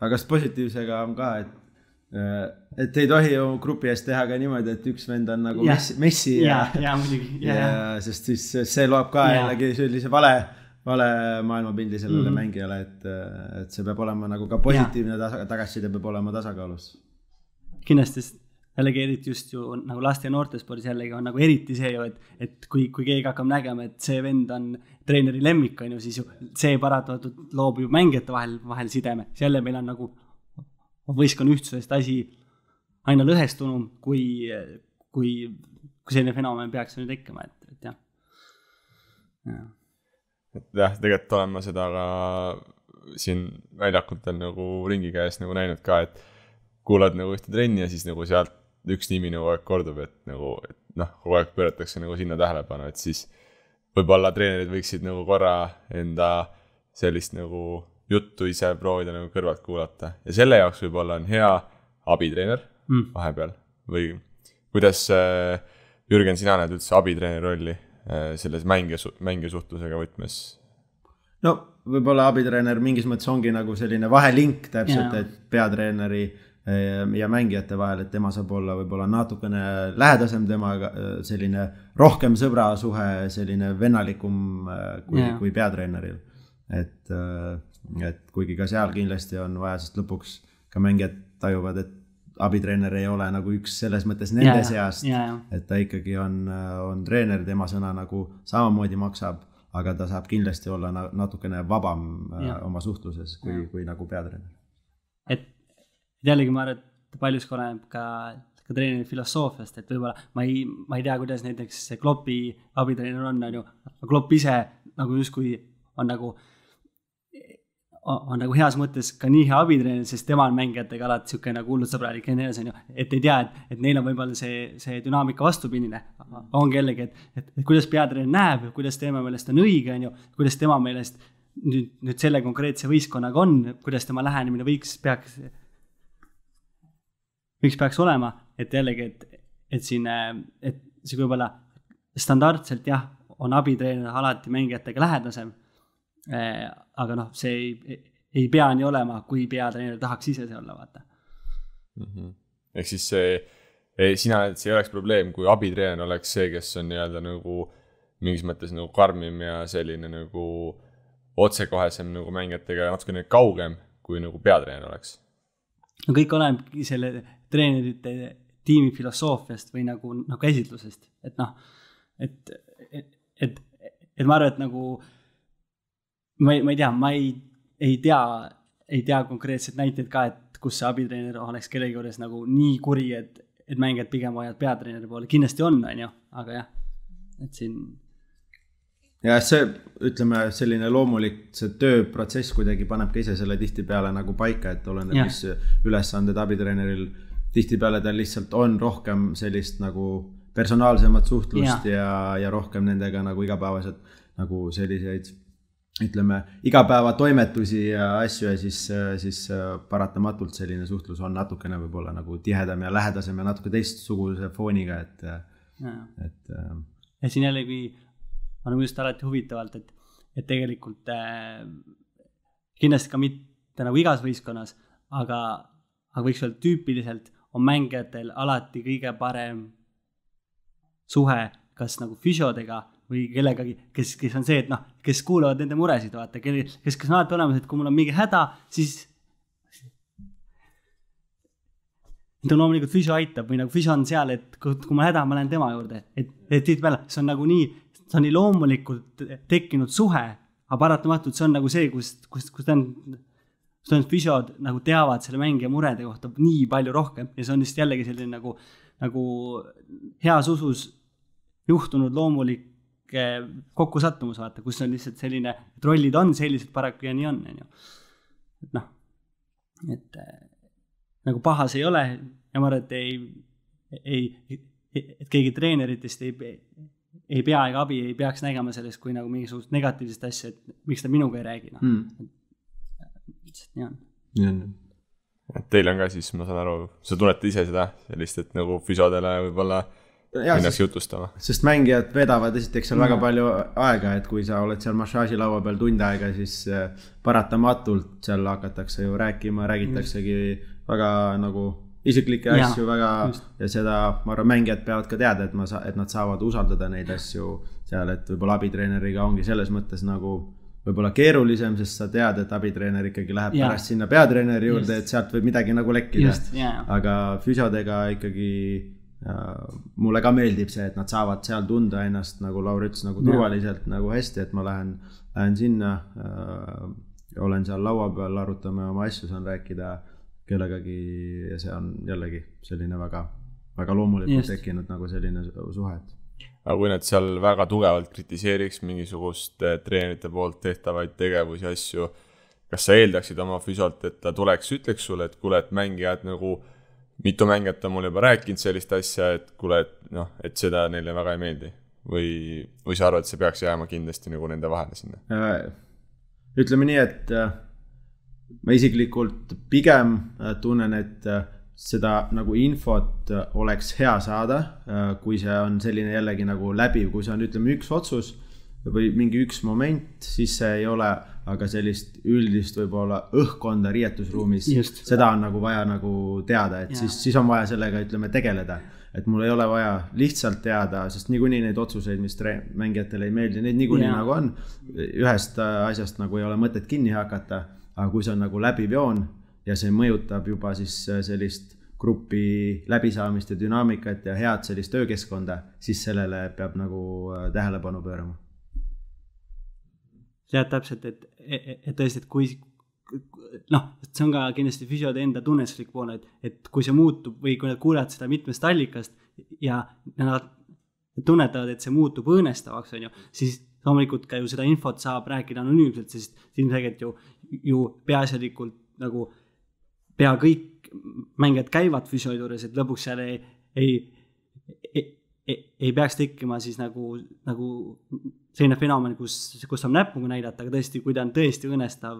aga kas positiivsega on ka, et Äh, et ei tohi ju grupi ees teha ka niimoodi, et üks vend on nagu yeah. messi, messi ja, ja, ja muidugi yeah.. ja sest siis see loob ka jällegi yeah. sellise vale, vale maailmapildi sellele mm -hmm. mängijale, et, et see peab olema nagu ka positiivne yeah. tagasiside peab olema tasakaalus. kindlasti, sest jällegi eriti just ju nagu laste ja noortespordis jällegi on nagu eriti see ju, et, et kui, kui keegi hakkab nägema, et see vend on treeneri lemmik, on ju, siis ju see paratamatult loob ju mängijate vahel, vahel sideme, siis jälle meil on nagu noh, võistkonna ühtsusest asi aina lõhestunum, kui, kui, kui selline fenomen peaks nüüd tekkima, et, et jah ja.. et jah, tegelikult olen ma seda ka siin väljakutel nagu ringi käes nagu näinud ka, et kuulad nagu ühte trenni ja siis nagu sealt üks nimi nagu aeg kordub, et nagu, et noh, kogu aeg pööratakse nagu sinna tähelepanu, et siis võib-olla treenerid võiksid nagu korra enda sellist nagu juttu ise proovida nagu kõrvalt kuulata ja selle jaoks võib-olla on hea abitreener mm. vahepeal või kuidas äh,, Jürgen, sina näed üldse abitreeneri rolli äh, selles mängija, mängija suhtlusega võtmes? no võib-olla abitreener mingis mõttes ongi nagu selline vahelink täpselt yeah., et peatreeneri äh, ja mängijate vahel, et tema saab olla võib-olla natukene lähedasem temaga, äh, selline rohkem sõbrasuhe, selline vennalikum äh, kui yeah., kui peatreeneril. et äh, et kuigi ka seal kindlasti on vaja, sest lõpuks ka mängijad tajuvad, et abitreener ei ole nagu üks selles mõttes nende ja, seast, et ta ikkagi on, on treener, tema sõna nagu samamoodi maksab, aga ta saab kindlasti olla natukene vabam äh, ja. oma suhtluses kui, kui nagu peatreener. et jällegi ma arvan, et paljuski oleneb ka ka treeneri filosoofiast, et võib-olla ma ei, ma ei tea, kuidas näiteks see Kloppi abitreener on, on ju, Klopp ise nagu justkui on nagu äh, on nagu heas mõttes ka nii hea abitreener, sest tema on mängijatega alati sihuke nagu hullult sõbralik ja nii edasi, on ju. et ei tea, et, et neil on võib-olla see, see dünaamika vastupidine. on kellegi, et, et, et kuidas peatreener näeb, kuidas tema meelest on õige, on ju, kuidas tema meelest nüüd, nüüd selle konkreetse võistkonnaga on, kuidas tema lähenemine võiks, peaks, võiks, peaks olema, et jällegi, et, et siin, et see võib-olla standardselt jah, on abitreener alati mängijatega lähedasem Äh, aga noh, see ei, ei pea nii olema, kui peatreener tahaks ise see olla, vaata mm -hmm.. ehk siis see, sina näed, see ei oleks probleem, kui abitreener oleks see, kes on nii-öelda nagu mingis mõttes nagu karmim ja selline nagu otsekohesem nagu mängijatega ja natukene kaugem, kui nagu peatreener oleks. no kõik olenebki selle treenerite tiimi filosoofiast või nagu, nagu esitlusest, et noh, et, et, et, et ma arvan, et nagu äh, ma ei, ma ei tea, ma ei, ei tea, ei tea konkreetseid näiteid ka, et kus see abitreener oleks kellegi juures nagu nii kuri, et, et mängijad pigem hoiavad peatreeneri poole, kindlasti on, on ju, aga jah, et siin. ja see, ütleme selline loomulik, see tööprotsess kuidagi paneb ka ise selle tihtipeale nagu paika, et oleneb, mis ülesanded abitreeneril tihtipeale tal lihtsalt on rohkem sellist nagu personaalsemat suhtlust ja, ja, ja rohkem nendega nagu igapäevaselt nagu selliseid ütleme, igapäevatoimetusi ja asju ja siis, siis äh, paratamatult selline suhtlus on natukene võib-olla nagu tihedam ja lähedasem ja natuke teistsuguse fooniga, et, äh, et. Äh, ja siin jällegi on minu arust alati huvitavalt, et, et tegelikult äh, kindlasti ka mitte nagu igas võistkonnas, aga, aga võiks öelda tüüpiliselt on mängijatel alati kõige parem suhe kas nagu füsiodega või kellegagi, kes, kes on see, et noh, kes kuulavad nende muresid, vaata, kelle, kes, kes on alati olemas, et kui mul on mingi häda, siis. no loomulikult füsio aitab või nagu füsio on seal, et kui, kui mul häda, ma lähen tema juurde, et, et tihtipeale see on nagunii, see on nii loomulikult tekkinud suhe, aga paratamatult see on nagu see, kus, kus, kus ta on see on, füsiod nagu teavad selle mängija murede kohta nii palju rohkem ja see on lihtsalt jällegi selline nagu, nagu heas usus juhtunud loomulik kokkusattumus, vaata, kus on lihtsalt selline, et rollid on sellised paraku ja nii on, on ju. noh, et äh, nagu pahas ei ole ja ma arvan, et ei, ei, et keegi treeneritest ei, ei pea ega abi ei peaks nägema sellest kui nagu mingisugust negatiivset asja, et miks ta minuga ei räägi, noh mm.. lihtsalt nii on. nii on, jah. et teil on ka siis, ma saan aru, sa tunnete ise seda, sellist, et nagu füsiodele võib-olla äh, ennast jutustama. sest mängijad vedavad esiteks seal mm. väga mhm. palju aega, et kui sa oled seal massaažilaua peal tund aega, siis äh, paratamatult seal hakatakse ju rääkima, räägitaksegi mm. väga nagu isiklikke asju ja, väga just. ja seda, ma arvan, mängijad peavad ka teada, et ma saa-, et nad saavad usaldada neid asju seal, et võib-olla abitreeneriga ongi selles mõttes nagu võib-olla keerulisem, sest sa tead, et abitreener ikkagi läheb ja. pärast sinna peatreeneri juurde, et sealt võib midagi nagu lekkida. aga füsiodega ikkagi mulle ka meeldib see, et nad saavad seal tunda ennast, nagu Lauri ütles, nagu turvaliselt, nagu hästi, et ma lähen, lähen sinna äh,. olen seal laua peal, arutame oma asju, saan rääkida kellegagi ja see on jällegi selline väga, väga loomulikult Just. tekkinud nagu selline suhe, et. aga kui nad seal väga tugevalt kritiseeriks mingisugust treenerite poolt tehtavaid tegevusi, asju, kas sa eeldaksid oma füsiolt, et ta tuleks, ütleks sulle, et kuule, et mängijad nagu mitu mängijat on mulle juba rääkinud sellist asja, et kuule, et noh, et seda neile väga ei meeldi. või, või sa arvad, et see peaks jääma kindlasti nagu nende vahele sinna? Äh, ütleme nii, et äh, ma isiklikult pigem äh, tunnen, et seda nagu infot oleks hea saada, kui see on selline jällegi nagu läbiv, kui see on, ütleme, üks otsus või mingi üks moment, siis see ei ole aga sellist üldist võib-olla õhkkonda riietusruumis, seda on nagu vaja nagu teada, et ja. siis, siis on vaja sellega, ütleme, tegeleda. et mul ei ole vaja lihtsalt teada, sest niikuinii neid otsuseid, mis mängijatele ei meeldi, neid niikuinii nagu on. ühest äh, asjast nagu ei ole mõtet kinni hakata, aga kui see on nagu läbiv joon ja see mõjutab juba siis äh, sellist grupi läbisaamist ja dünaamikat ja head sellist töökeskkonda, siis sellele peab nagu äh, tähelepanu pöörama jah, täpselt, et, et tõesti, et kui noh, see on ka kindlasti füsiode enda tunnetuslik pool, et, et kui see muutub või kui nad kuulevad seda mitmest allikast ja nad tunnetavad, et see muutub õõnestavaks, on ju, siis loomulikult ka ju seda infot saab rääkida anonüümselt, sest ilmselgelt ju, ju peaasjalikult nagu pea kõik mängijad käivad füsio juures, et lõpuks seal ei, ei, ei, ei, ei peaks tekkima siis nagu, nagu selline fenomen, kus, kus saab näpuga näidata, aga tõesti, kui ta on tõesti õõnestav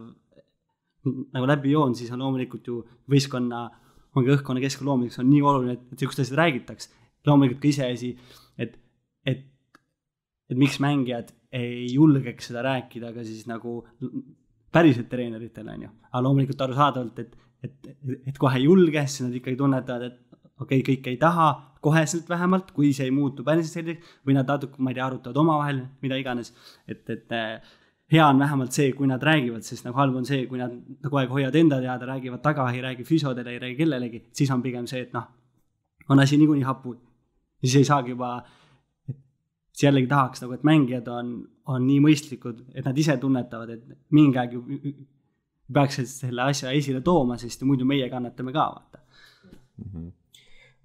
nagu läbi joon, siis on loomulikult ju võistkonna, ongi õhkkonna keskkonna loomiseks on nii oluline, et niisugust asja räägitaks. loomulikult ka iseasi, et, et, et miks mängijad ei julgeks seda rääkida ka siis nagu päriselt treeneritele, on ju. aga loomulikult arusaadavalt, et, et, et kohe ei julge, siis nad ikkagi tunnetavad, et okei okay,, kõik ei taha, koheselt vähemalt, kui see ei muutu päris selliseks või nad natuke, ma ei tea, arutavad omavahel, mida iganes, et, et eh, hea on vähemalt see, kui nad räägivad, sest nagu halb on see, kui nad kogu aeg hoiavad enda teada, räägivad taga, ei räägi füsiodele, ei räägi kellelegi, siis on pigem see, et noh, on asi niikuinii hapu. siis ei saagi juba, et jällegi tahaks nagu, et mängijad on, on nii mõistlikud, et nad ise tunnetavad, et mingi aeg ju peaksid selle asja esile tooma, sest muidu meie kannatame ka, vaata mm. -hmm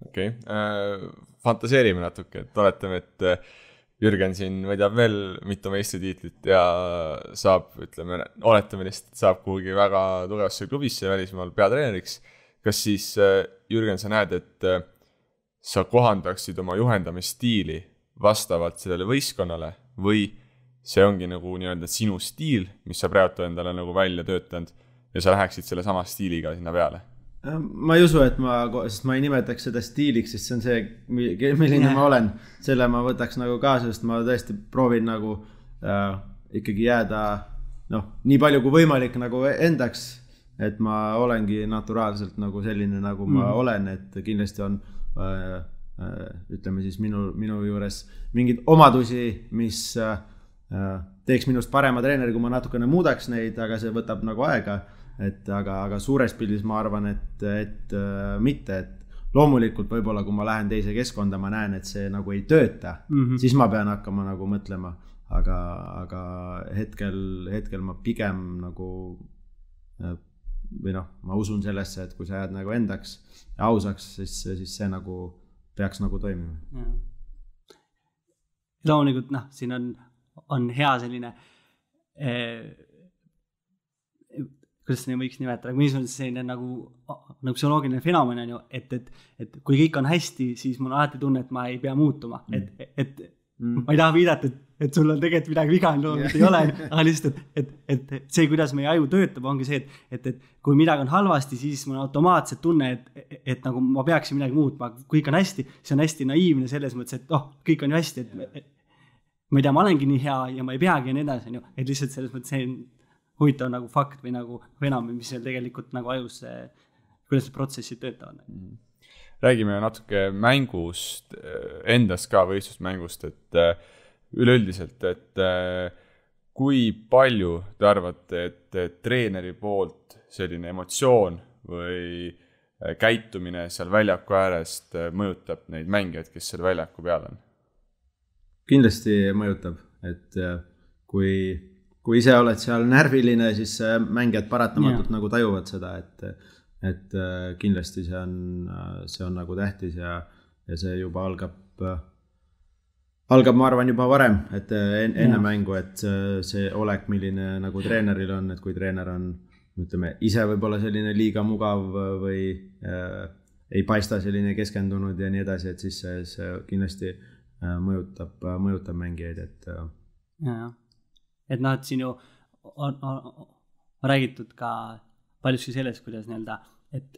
okei okay., äh, fantaseerime natuke, et oletame, et äh, Jürgen siin võidab veel mitu meistritiitlit ja saab, ütleme, oletame lihtsalt, saab kuhugi väga tugevasse klubisse välismaal peatreeneriks. kas siis, äh, Jürgen, sa näed, et sa kohandaksid oma juhendamisstiili vastavalt sellele võistkonnale või see ongi nagu nii-öelda sinu stiil, mis sa praegu endale nagu välja töötanud ja sa läheksid sellesama stiiliga sinna peale ma ei usu, et ma, sest ma ei nimetaks seda stiiliks, sest see on see, milline yeah. ma olen. selle ma võtaks nagu kaasa, sest ma tõesti proovin nagu äh, ikkagi jääda noh, nii palju kui võimalik nagu e-, endaks. et ma olengi naturaalselt nagu selline, nagu ma mm. olen, et kindlasti on äh, äh, ütleme siis minu, minu juures mingeid omadusi, mis äh, äh teeks minust parema treeneri, kui ma natukene muudaks neid, aga see võtab nagu aega et aga, aga suures pildis ma arvan, et, et äh, mitte, et loomulikult võib-olla, kui ma lähen teise keskkonda, ma näen, et see nagu ei tööta mm, -hmm. siis ma pean hakkama nagu mõtlema, aga, aga hetkel, hetkel ma pigem nagu äh, või noh, ma usun sellesse, et kui sa jääd nagu endaks ja ausaks, siis, siis see nagu peaks nagu toimima. loomulikult noh, siin on, on hea selline eh kuidas seda võiks nimetada, mingisugune selline nagu, nagu psühholoogiline fenomen on ju, et, et, et kui kõik on hästi, siis mul on alati tunne, et ma ei pea muutuma mm., et, et mm. ma ei taha viidata, et, et sul on tegelikult midagi viga, loomulikult ei ole, aga lihtsalt, et, et, et see, kuidas meie aju töötab, ongi see, et, et, et kui midagi on halvasti, siis mul on automaatselt tunne, et, et, et, et nagu ma peaksin midagi muutma, kui kõik on hästi, see on hästi naiivne selles mõttes, et oh, kõik on ju hästi, et ma ei tea, ma olengi nii hea ja ma ei peagi ja nii edasi, on ju, et lihtsalt selles mõttes see huvitav nagu fakt või nagu enam, mis seal tegelikult nagu ajus, kuidas need protsessid töötavad mm. -hmm räägime natuke mängust eh, endast ka, võistlusmängust, et eh, üleüldiselt, et eh, kui palju te arvate, et treeneri poolt selline emotsioon või käitumine seal väljaku äärest mõjutab neid mängijaid, kes seal väljaku peal on? kindlasti mõjutab, et kui kui ise oled seal närviline, siis mängijad paratamatult yeah. nagu tajuvad seda, et, et äh, kindlasti see on, see on nagu tähtis ja, ja see juba algab, algab, ma arvan, juba varem, et äh, enne yeah. mängu, et äh, see olek, milline nagu treeneril on, et kui treener on, ütleme, ise võib-olla selline liiga mugav või äh, ei paista selline keskendunud ja nii edasi, et siis see, see kindlasti mõjutab, mõjutab mängijaid, et. ja, jah et noh, et siin ju on, on, on räägitud ka paljuski sellest, kuidas nii-öelda, et,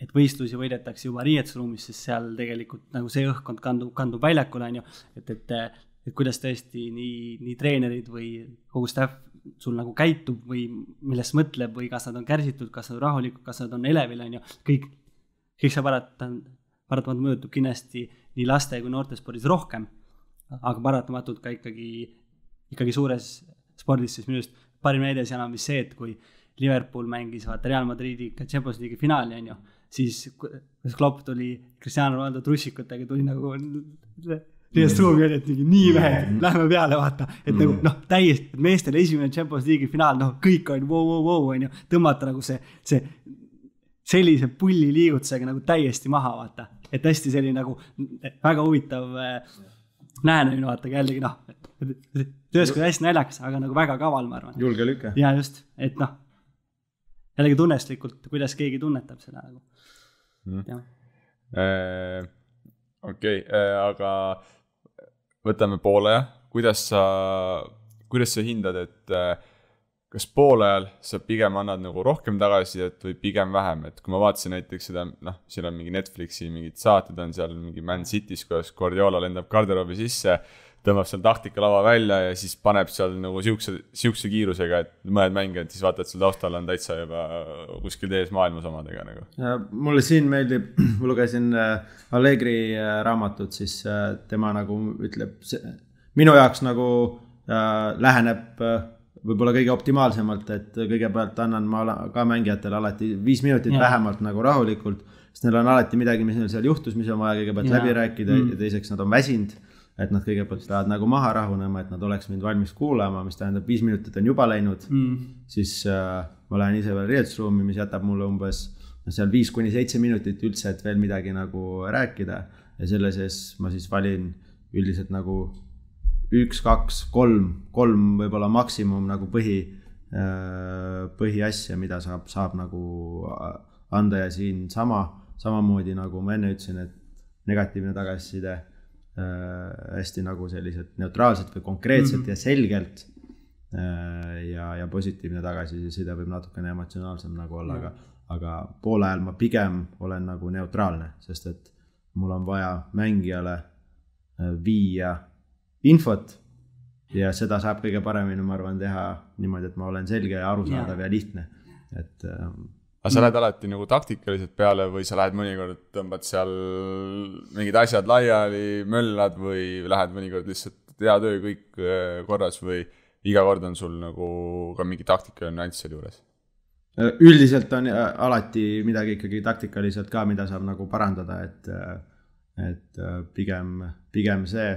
et võistlusi võidetakse juba riietusruumis, sest seal tegelikult nagu see õhkkond kandub, kandub väljakule, on ju, et, et, et kuidas tõesti nii, nii treenerid või kogu staff sul nagu käitub või millest mõtleb või kas nad on kärsitud, kas nad on rahulikud, kas nad on elevil, on ju, kõik, kõik see paratamatult, paratamatult mõjutab kindlasti nii laste kui noortespordis rohkem. aga paratamatult ka ikkagi ikkagi suures spordis, siis minu arust parim näide seal on vist see, et kui Liverpool mängis vaata Real Madridi ikka Champions liigi finaali, on ju, siis kas Klopp tuli Cristiano Ronaldo trussikutega, tuli nagu riiest ruumi oli, et mingi nii vähe, lähme peale, vaata, et nagu noh, täiesti, meestel esimene Champions liigi finaal, noh, kõik on vau, vau, vau, on ju, tõmmata nagu see, see sellise pulli liigutusega nagu täiesti maha, vaata. et hästi selline nagu väga huvitav äh, lähenemine, vaata, jällegi noh, ühes kohas hästi naljakas, aga nagu väga kaval, ma arvan. julge lüke. ja just, et noh, jällegi tunnestuslikult, kuidas keegi tunnetab seda nagu mm.. okei, äh, aga võtame poolaja, kuidas sa, kuidas sa hindad, et äh, kas poolajal sa pigem annad nagu rohkem tagasisidet või pigem vähem, et kui ma vaatasin näiteks seda, noh, seal on mingi Netflixi mingid saated on seal mingi Man City's, kuidas Guardiola lendab garderoobi sisse tõmbab seal taktikalaua välja ja siis paneb seal nagu siukse, siukse kiirusega, et mõned mängijad siis vaatad seal taustal on täitsa juba kuskil tees maailmas omadega nagu. mulle siin meeldib, ma lugesin äh, Allegri äh, raamatut, siis äh, tema nagu ütleb, minu jaoks nagu äh, läheneb äh, võib-olla kõige optimaalsemalt, et kõigepealt annan ma ka mängijatele alati viis minutit ja. vähemalt nagu rahulikult, sest neil on alati midagi, mis neil seal juhtus, mis on vaja kõigepealt ja. läbi rääkida mm. ja teiseks nad on väsinud et nad kõigepealt peavad nagu maha rahunema, et nad oleks mind valmis kuulama, mis tähendab, viis minutit on juba läinud mm.. siis äh, ma lähen ise veel riietusruumi, mis jätab mulle umbes noh, seal viis kuni seitse minutit üldse, et veel midagi nagu rääkida. ja selle sees ma siis valin üldiselt nagu üks, kaks, kolm, kolm võib-olla maksimum nagu põhi äh,, põhiasja, mida saab, saab nagu äh, anda ja siin sama, samamoodi nagu ma enne ütlesin, et negatiivne tagasiside Äh, hästi nagu sellised neutraalselt või konkreetselt mm -hmm. ja selgelt äh, ja, ja positiivne tagasiside võib natukene emotsionaalsem nagu olla, aga, aga poole ajal ma pigem olen nagu neutraalne, sest et mul on vaja mängijale äh, viia infot ja seda saab kõige paremini, ma arvan, teha niimoodi, et ma olen selge ja arusaadav ja, ja lihtne, et ähm, aga sa mm. lähed mm. alati nagu taktikaliselt peale või sa lähed mõnikord, tõmbad seal mingid asjad laiali, möllad või lähed mõnikord lihtsalt hea töö, kõik äh, korras või iga kord on sul nagu ka mingi taktikaline nüanss sealjuures? Äh, üldiselt on äh, alati midagi ikkagi taktikaliselt ka, mida saab nagu parandada, et, et pigem, pigem see.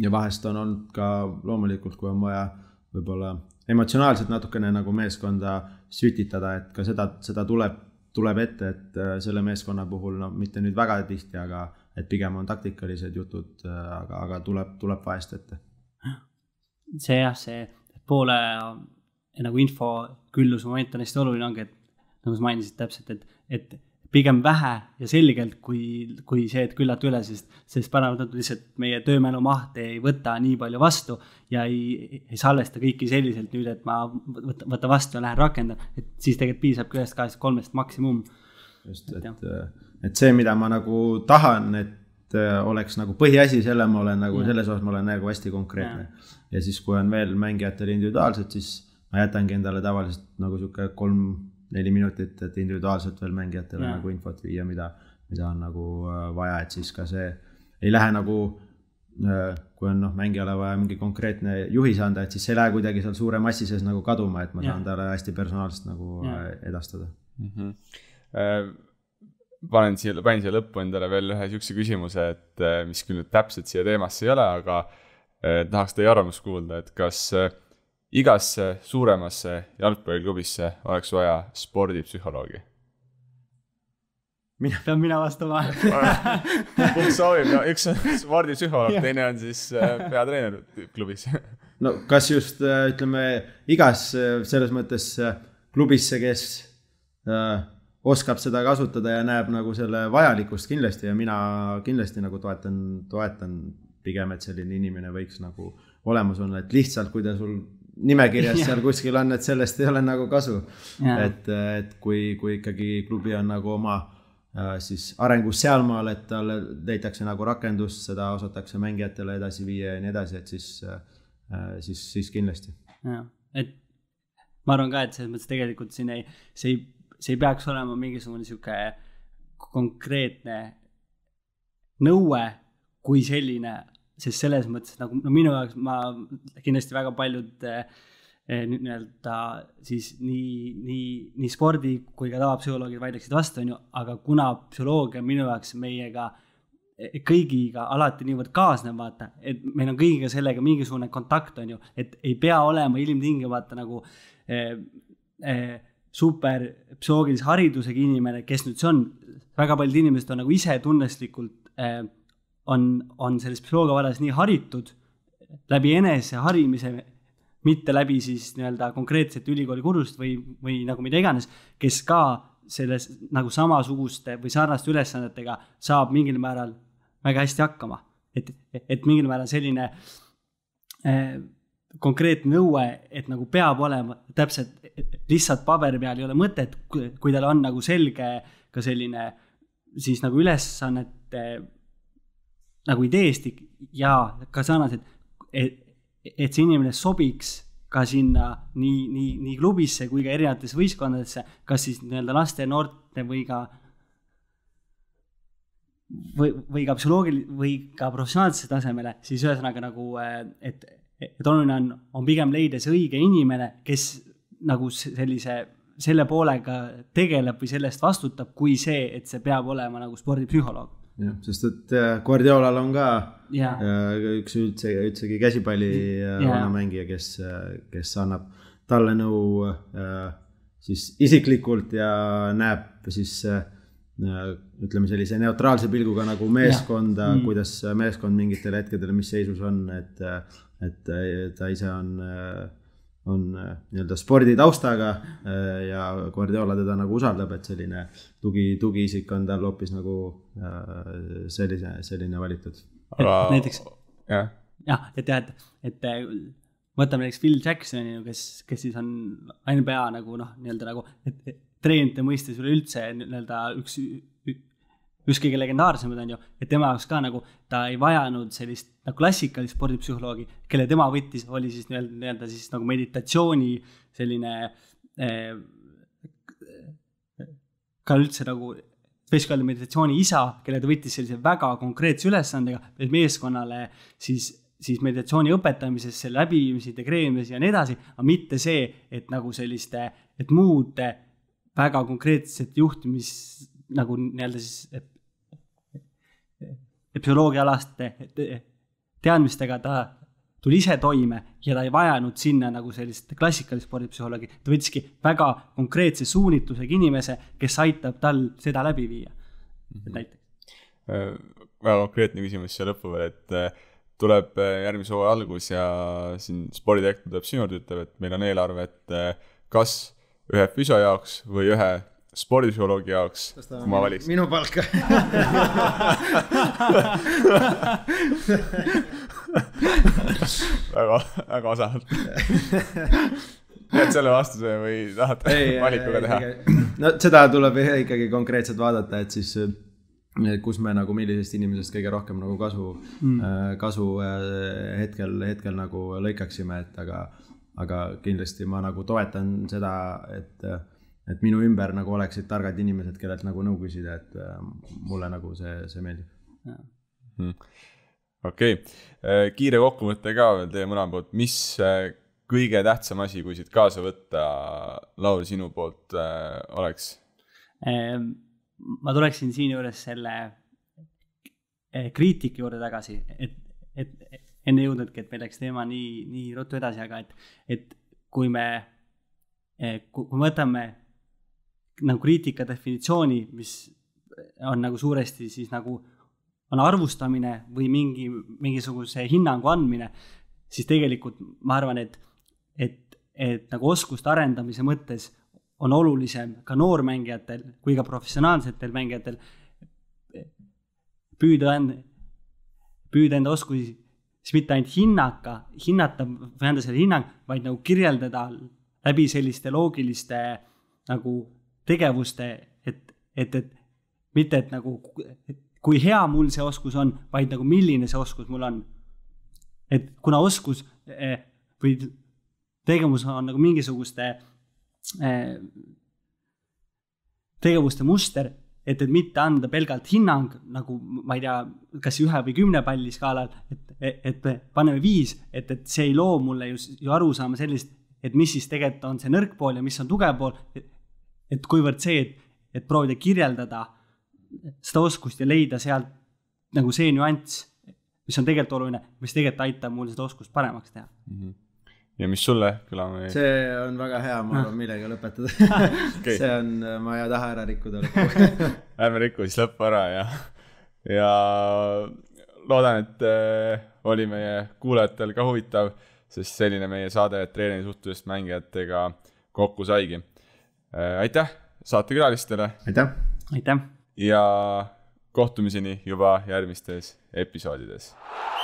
ja vahest on olnud ka loomulikult, kui on vaja võib-olla emotsionaalselt natukene nagu meeskonda sütitada, et ka seda, seda tuleb, tuleb ette, et äh, selle meeskonna puhul, no mitte nüüd väga tihti, aga et pigem on taktikalised jutud, äh, aga, aga tuleb, tuleb vahest ette. see jah, see poole nagu info külluse moment on hästi oluline ongi, et nagu sa mainisid täpselt, et, et pigem vähe ja selgelt, kui, kui see, et küllalt üle, sest, sest paratamatult lihtsalt meie töömälu maht ei võta nii palju vastu ja ei, ei salvesta kõiki selliselt nüüd, et ma võtan, võtan vastu ja lähen rakendan, et siis tegelikult piisabki ühest, kahest, kolmest maksimum. just, et, et, äh, et see, mida ma nagu tahan, et äh, oleks nagu põhiasi, selle ma olen nagu, selles osas ma olen nagu hästi konkreetne. ja siis, kui on veel mängijatel individuaalselt, siis ma jätangi endale tavaliselt nagu sihuke kolm neli minutit, et individuaalselt veel mängijatele ja. nagu infot viia, mida, mida on nagu äh, vaja, et siis ka see ei lähe nagu äh, kui on noh, mängijale vaja mingi konkreetne juhis anda, et siis see ei lähe kuidagi seal suure massi sees nagu kaduma, et ma saan ja. talle hästi personaalselt nagu äh, ja. edastada mm. -hmm. Äh, panen siia, panin siia lõppu endale veel ühe sihukese küsimuse, et mis küll nüüd täpselt siia teemasse ei ole, aga äh, tahaks teie arvamust kuulda, et kas äh, igasse suuremasse jalgpalliklubisse oleks vaja spordipsühholoogi? mina pean mina vastama kumb soovib, no üks on spordipsühholoog teine on siis äh, peatreener klubis. no kas just äh, ütleme igas äh, selles mõttes klubisse, kes äh, oskab seda kasutada ja näeb nagu selle vajalikkust kindlasti ja mina kindlasti nagu toetan, toetan pigem, et selline inimene võiks nagu olemas olla, et lihtsalt kui ta sul nimekirjas seal kuskil on, et sellest ei ole nagu kasu. et, et kui, kui ikkagi klubi on nagu oma äh, siis arengus sealmaal, et talle leitakse nagu rakendust, seda osatakse mängijatele edasi viia ja nii edasi, et siis, äh, siis, siis kindlasti. jah, et ma arvan ka, et selles mõttes tegelikult siin ei, see ei, see ei peaks olema mingisugune sihuke konkreetne nõue kui selline, sest selles mõttes nagu no minu jaoks ma kindlasti väga paljud eh, eh nii-öelda siis nii, nii, nii spordi kui ka tavapsühholoogid vaidleksid vastu, on ju, aga kuna psühholoogia minu jaoks meiega eh, kõigiga alati niivõrd kaasnev, vaata, et meil on kõigiga sellega mingisugune kontakt, on ju, et ei pea olema ilmtingimata nagu eh, eh, super psühholoogilise haridusega inimene, kes nüüd see on. väga paljud inimesed on nagu ise tunneslikult eh, on, on selles psühholoogiavalas nii haritud läbi eneseharimise, mitte läbi siis nii-öelda konkreetset ülikooli kursust või, või nagu mida iganes, kes ka selles nagu samasuguste või sarnaste ülesannetega saab mingil määral väga hästi hakkama. et, et mingil määral selline eh, äh, konkreetne nõue, et nagu peab olema täpselt, lihtsalt paberi peal ei ole mõtet, kui tal on nagu selge ka selline siis nagu ülesannete nagu ideest ja ka sarnased, et, et see inimene sobiks ka sinna nii, nii, nii klubisse kui ka erinevatesse võistkondadesse, kas siis nii-öelda laste, noorte või ka või, või ka psühholoogil- või ka professionaalsesse tasemele, siis ühesõnaga nagu, äh, et, et oluline on, on pigem leida see õige inimene, kes nagu sellise, selle poolega tegeleb või selle eest vastutab, kui see, et see peab olema nagu spordipsühholoog jah, sest et äh, Guardiolal on ka ja. Äh, üks üldse, üldsegi käsipalli äh, mängija, kes, kes annab talle nõu siis isiklikult ja näeb siis ütleme sellise neutraalse pilguga nagu meeskonda, mm. kuidas meeskond mingitel hetkedel, mis seisus on, et, et ta ise on on äh, nii-öelda sporditaustaga äh, ja Guardiola teda nagu usaldab, et selline tugi, tugiisik on tal hoopis nagu äh, sellise, selline valitud. aga näiteks jah, jah, et jah, et, et võtame näiteks Phil Jacksoni, kes, kes siis on NBA nagu noh, nii-öelda nagu treenerite mõistes üleüldse nii-öelda üks, üks üks kõige legendaarsemaid on ju, et tema jaoks ka nagu ta ei vajanud sellist nagu klassikalist spordipsühholoogi, kelle tema võttis, oli siis nii-öelda, nii-öelda siis nagu meditatsiooni selline eh, ka üldse nagu võiks öelda meditatsiooni isa, kelle ta võttis sellise väga konkreetse ülesandega, et meeskonnale siis, siis meditatsiooni õpetamises, selle läbiviimise, integreerimise ja nii edasi, aga mitte see, et nagu selliste, et muude väga konkreetset juhtimis nagu nii-öelda siis psühholoogiaalaste teadmistega ta tuli ise toime ja ta ei vajanud sinna nagu sellist klassikalist spordipsühholoogi, ta võttiski väga konkreetse suunitlusega inimese, kes aitab tal seda läbi viia mm, -hmm. näiteks. Äh, väga konkreetne küsimus siia lõppu veel, et äh, tuleb äh, järgmise hooaja algus ja siin spordidirektor tuleb sinu juurde, ütleb, et meil on eelarve, et kas ühe füsio jaoks või ühe spordipsühholoogi jaoks, kui ma valiks. minu palka väga, väga osavalt jääd selle vastuse või tahad valikuga teha? no seda tuleb ikkagi konkreetselt vaadata, et siis eh, kus me nagu, millisest inimesest kõige rohkem nagu kasu mm., eh, kasu eh, hetkel, hetkel nagu lõikaksime, et aga, aga kindlasti ma nagu toetan seda, et et minu ümber nagu oleksid targad inimesed, kellelt nagu nõu küsida, et äh, mulle nagu see, see meeldib. Hmm. okei, äh, kiire kokkuvõte ka veel teie mõlema poolt, mis äh, kõige tähtsam asi, kui siit kaasa võtta, Laur, sinu poolt äh, oleks? Ähm, ma tuleksin siinjuures selle kriitika juurde tagasi, et, et enne jõudnudki, et meil läks teema nii, nii ruttu edasi, aga et, et kui me, kui me võtame nagu kriitika definitsiooni, mis on nagu suuresti siis nagu on arvustamine või mingi, mingisuguse hinnangu andmine, siis tegelikult ma arvan, et, et, et nagu oskuste arendamise mõttes on olulisem ka noormängijatel kui ka professionaalsetel mängijatel püüda, püüda enda oskusi siis mitte ainult hinnaka, hinnata või anda selle hinnang, vaid nagu kirjeldada läbi selliste loogiliste nagu tegevuste, et, et, et mitte, et nagu, kui hea mul see oskus on, vaid nagu milline see oskus mul on. et kuna oskus eh, või tegevus on nagu mingisuguste eh, tegevuste muster, et, et mitte anda pelgalt hinnang nagu ma ei tea, kas ühe või kümne palli skaalal, et, et, et paneme viis, et, et see ei loo mulle ju, ju arusaama sellist, et mis siis tegelikult on see nõrk pool ja mis on tugev pool, et kuivõrd see, et, et proovida kirjeldada seda oskust ja leida sealt nagu see nüanss, mis on tegelikult oluline, mis tegelikult aitab mul seda oskust paremaks teha mm. -hmm ja mis sulle kõlama jäi? see on väga hea, ma arvan, millega lõpetada okay. see on, ma ei taha ära rikkuda lõppu ärme riku siis lõppu ära ja, ja loodan, et äh, oli meie kuulajatel ka huvitav, sest selline meie saade treeneri suhtlusest mängijatega kokku saigi Äh, aitäh saatekülalistele. aitäh. aitäh. ja kohtumiseni juba järgmistes episoodides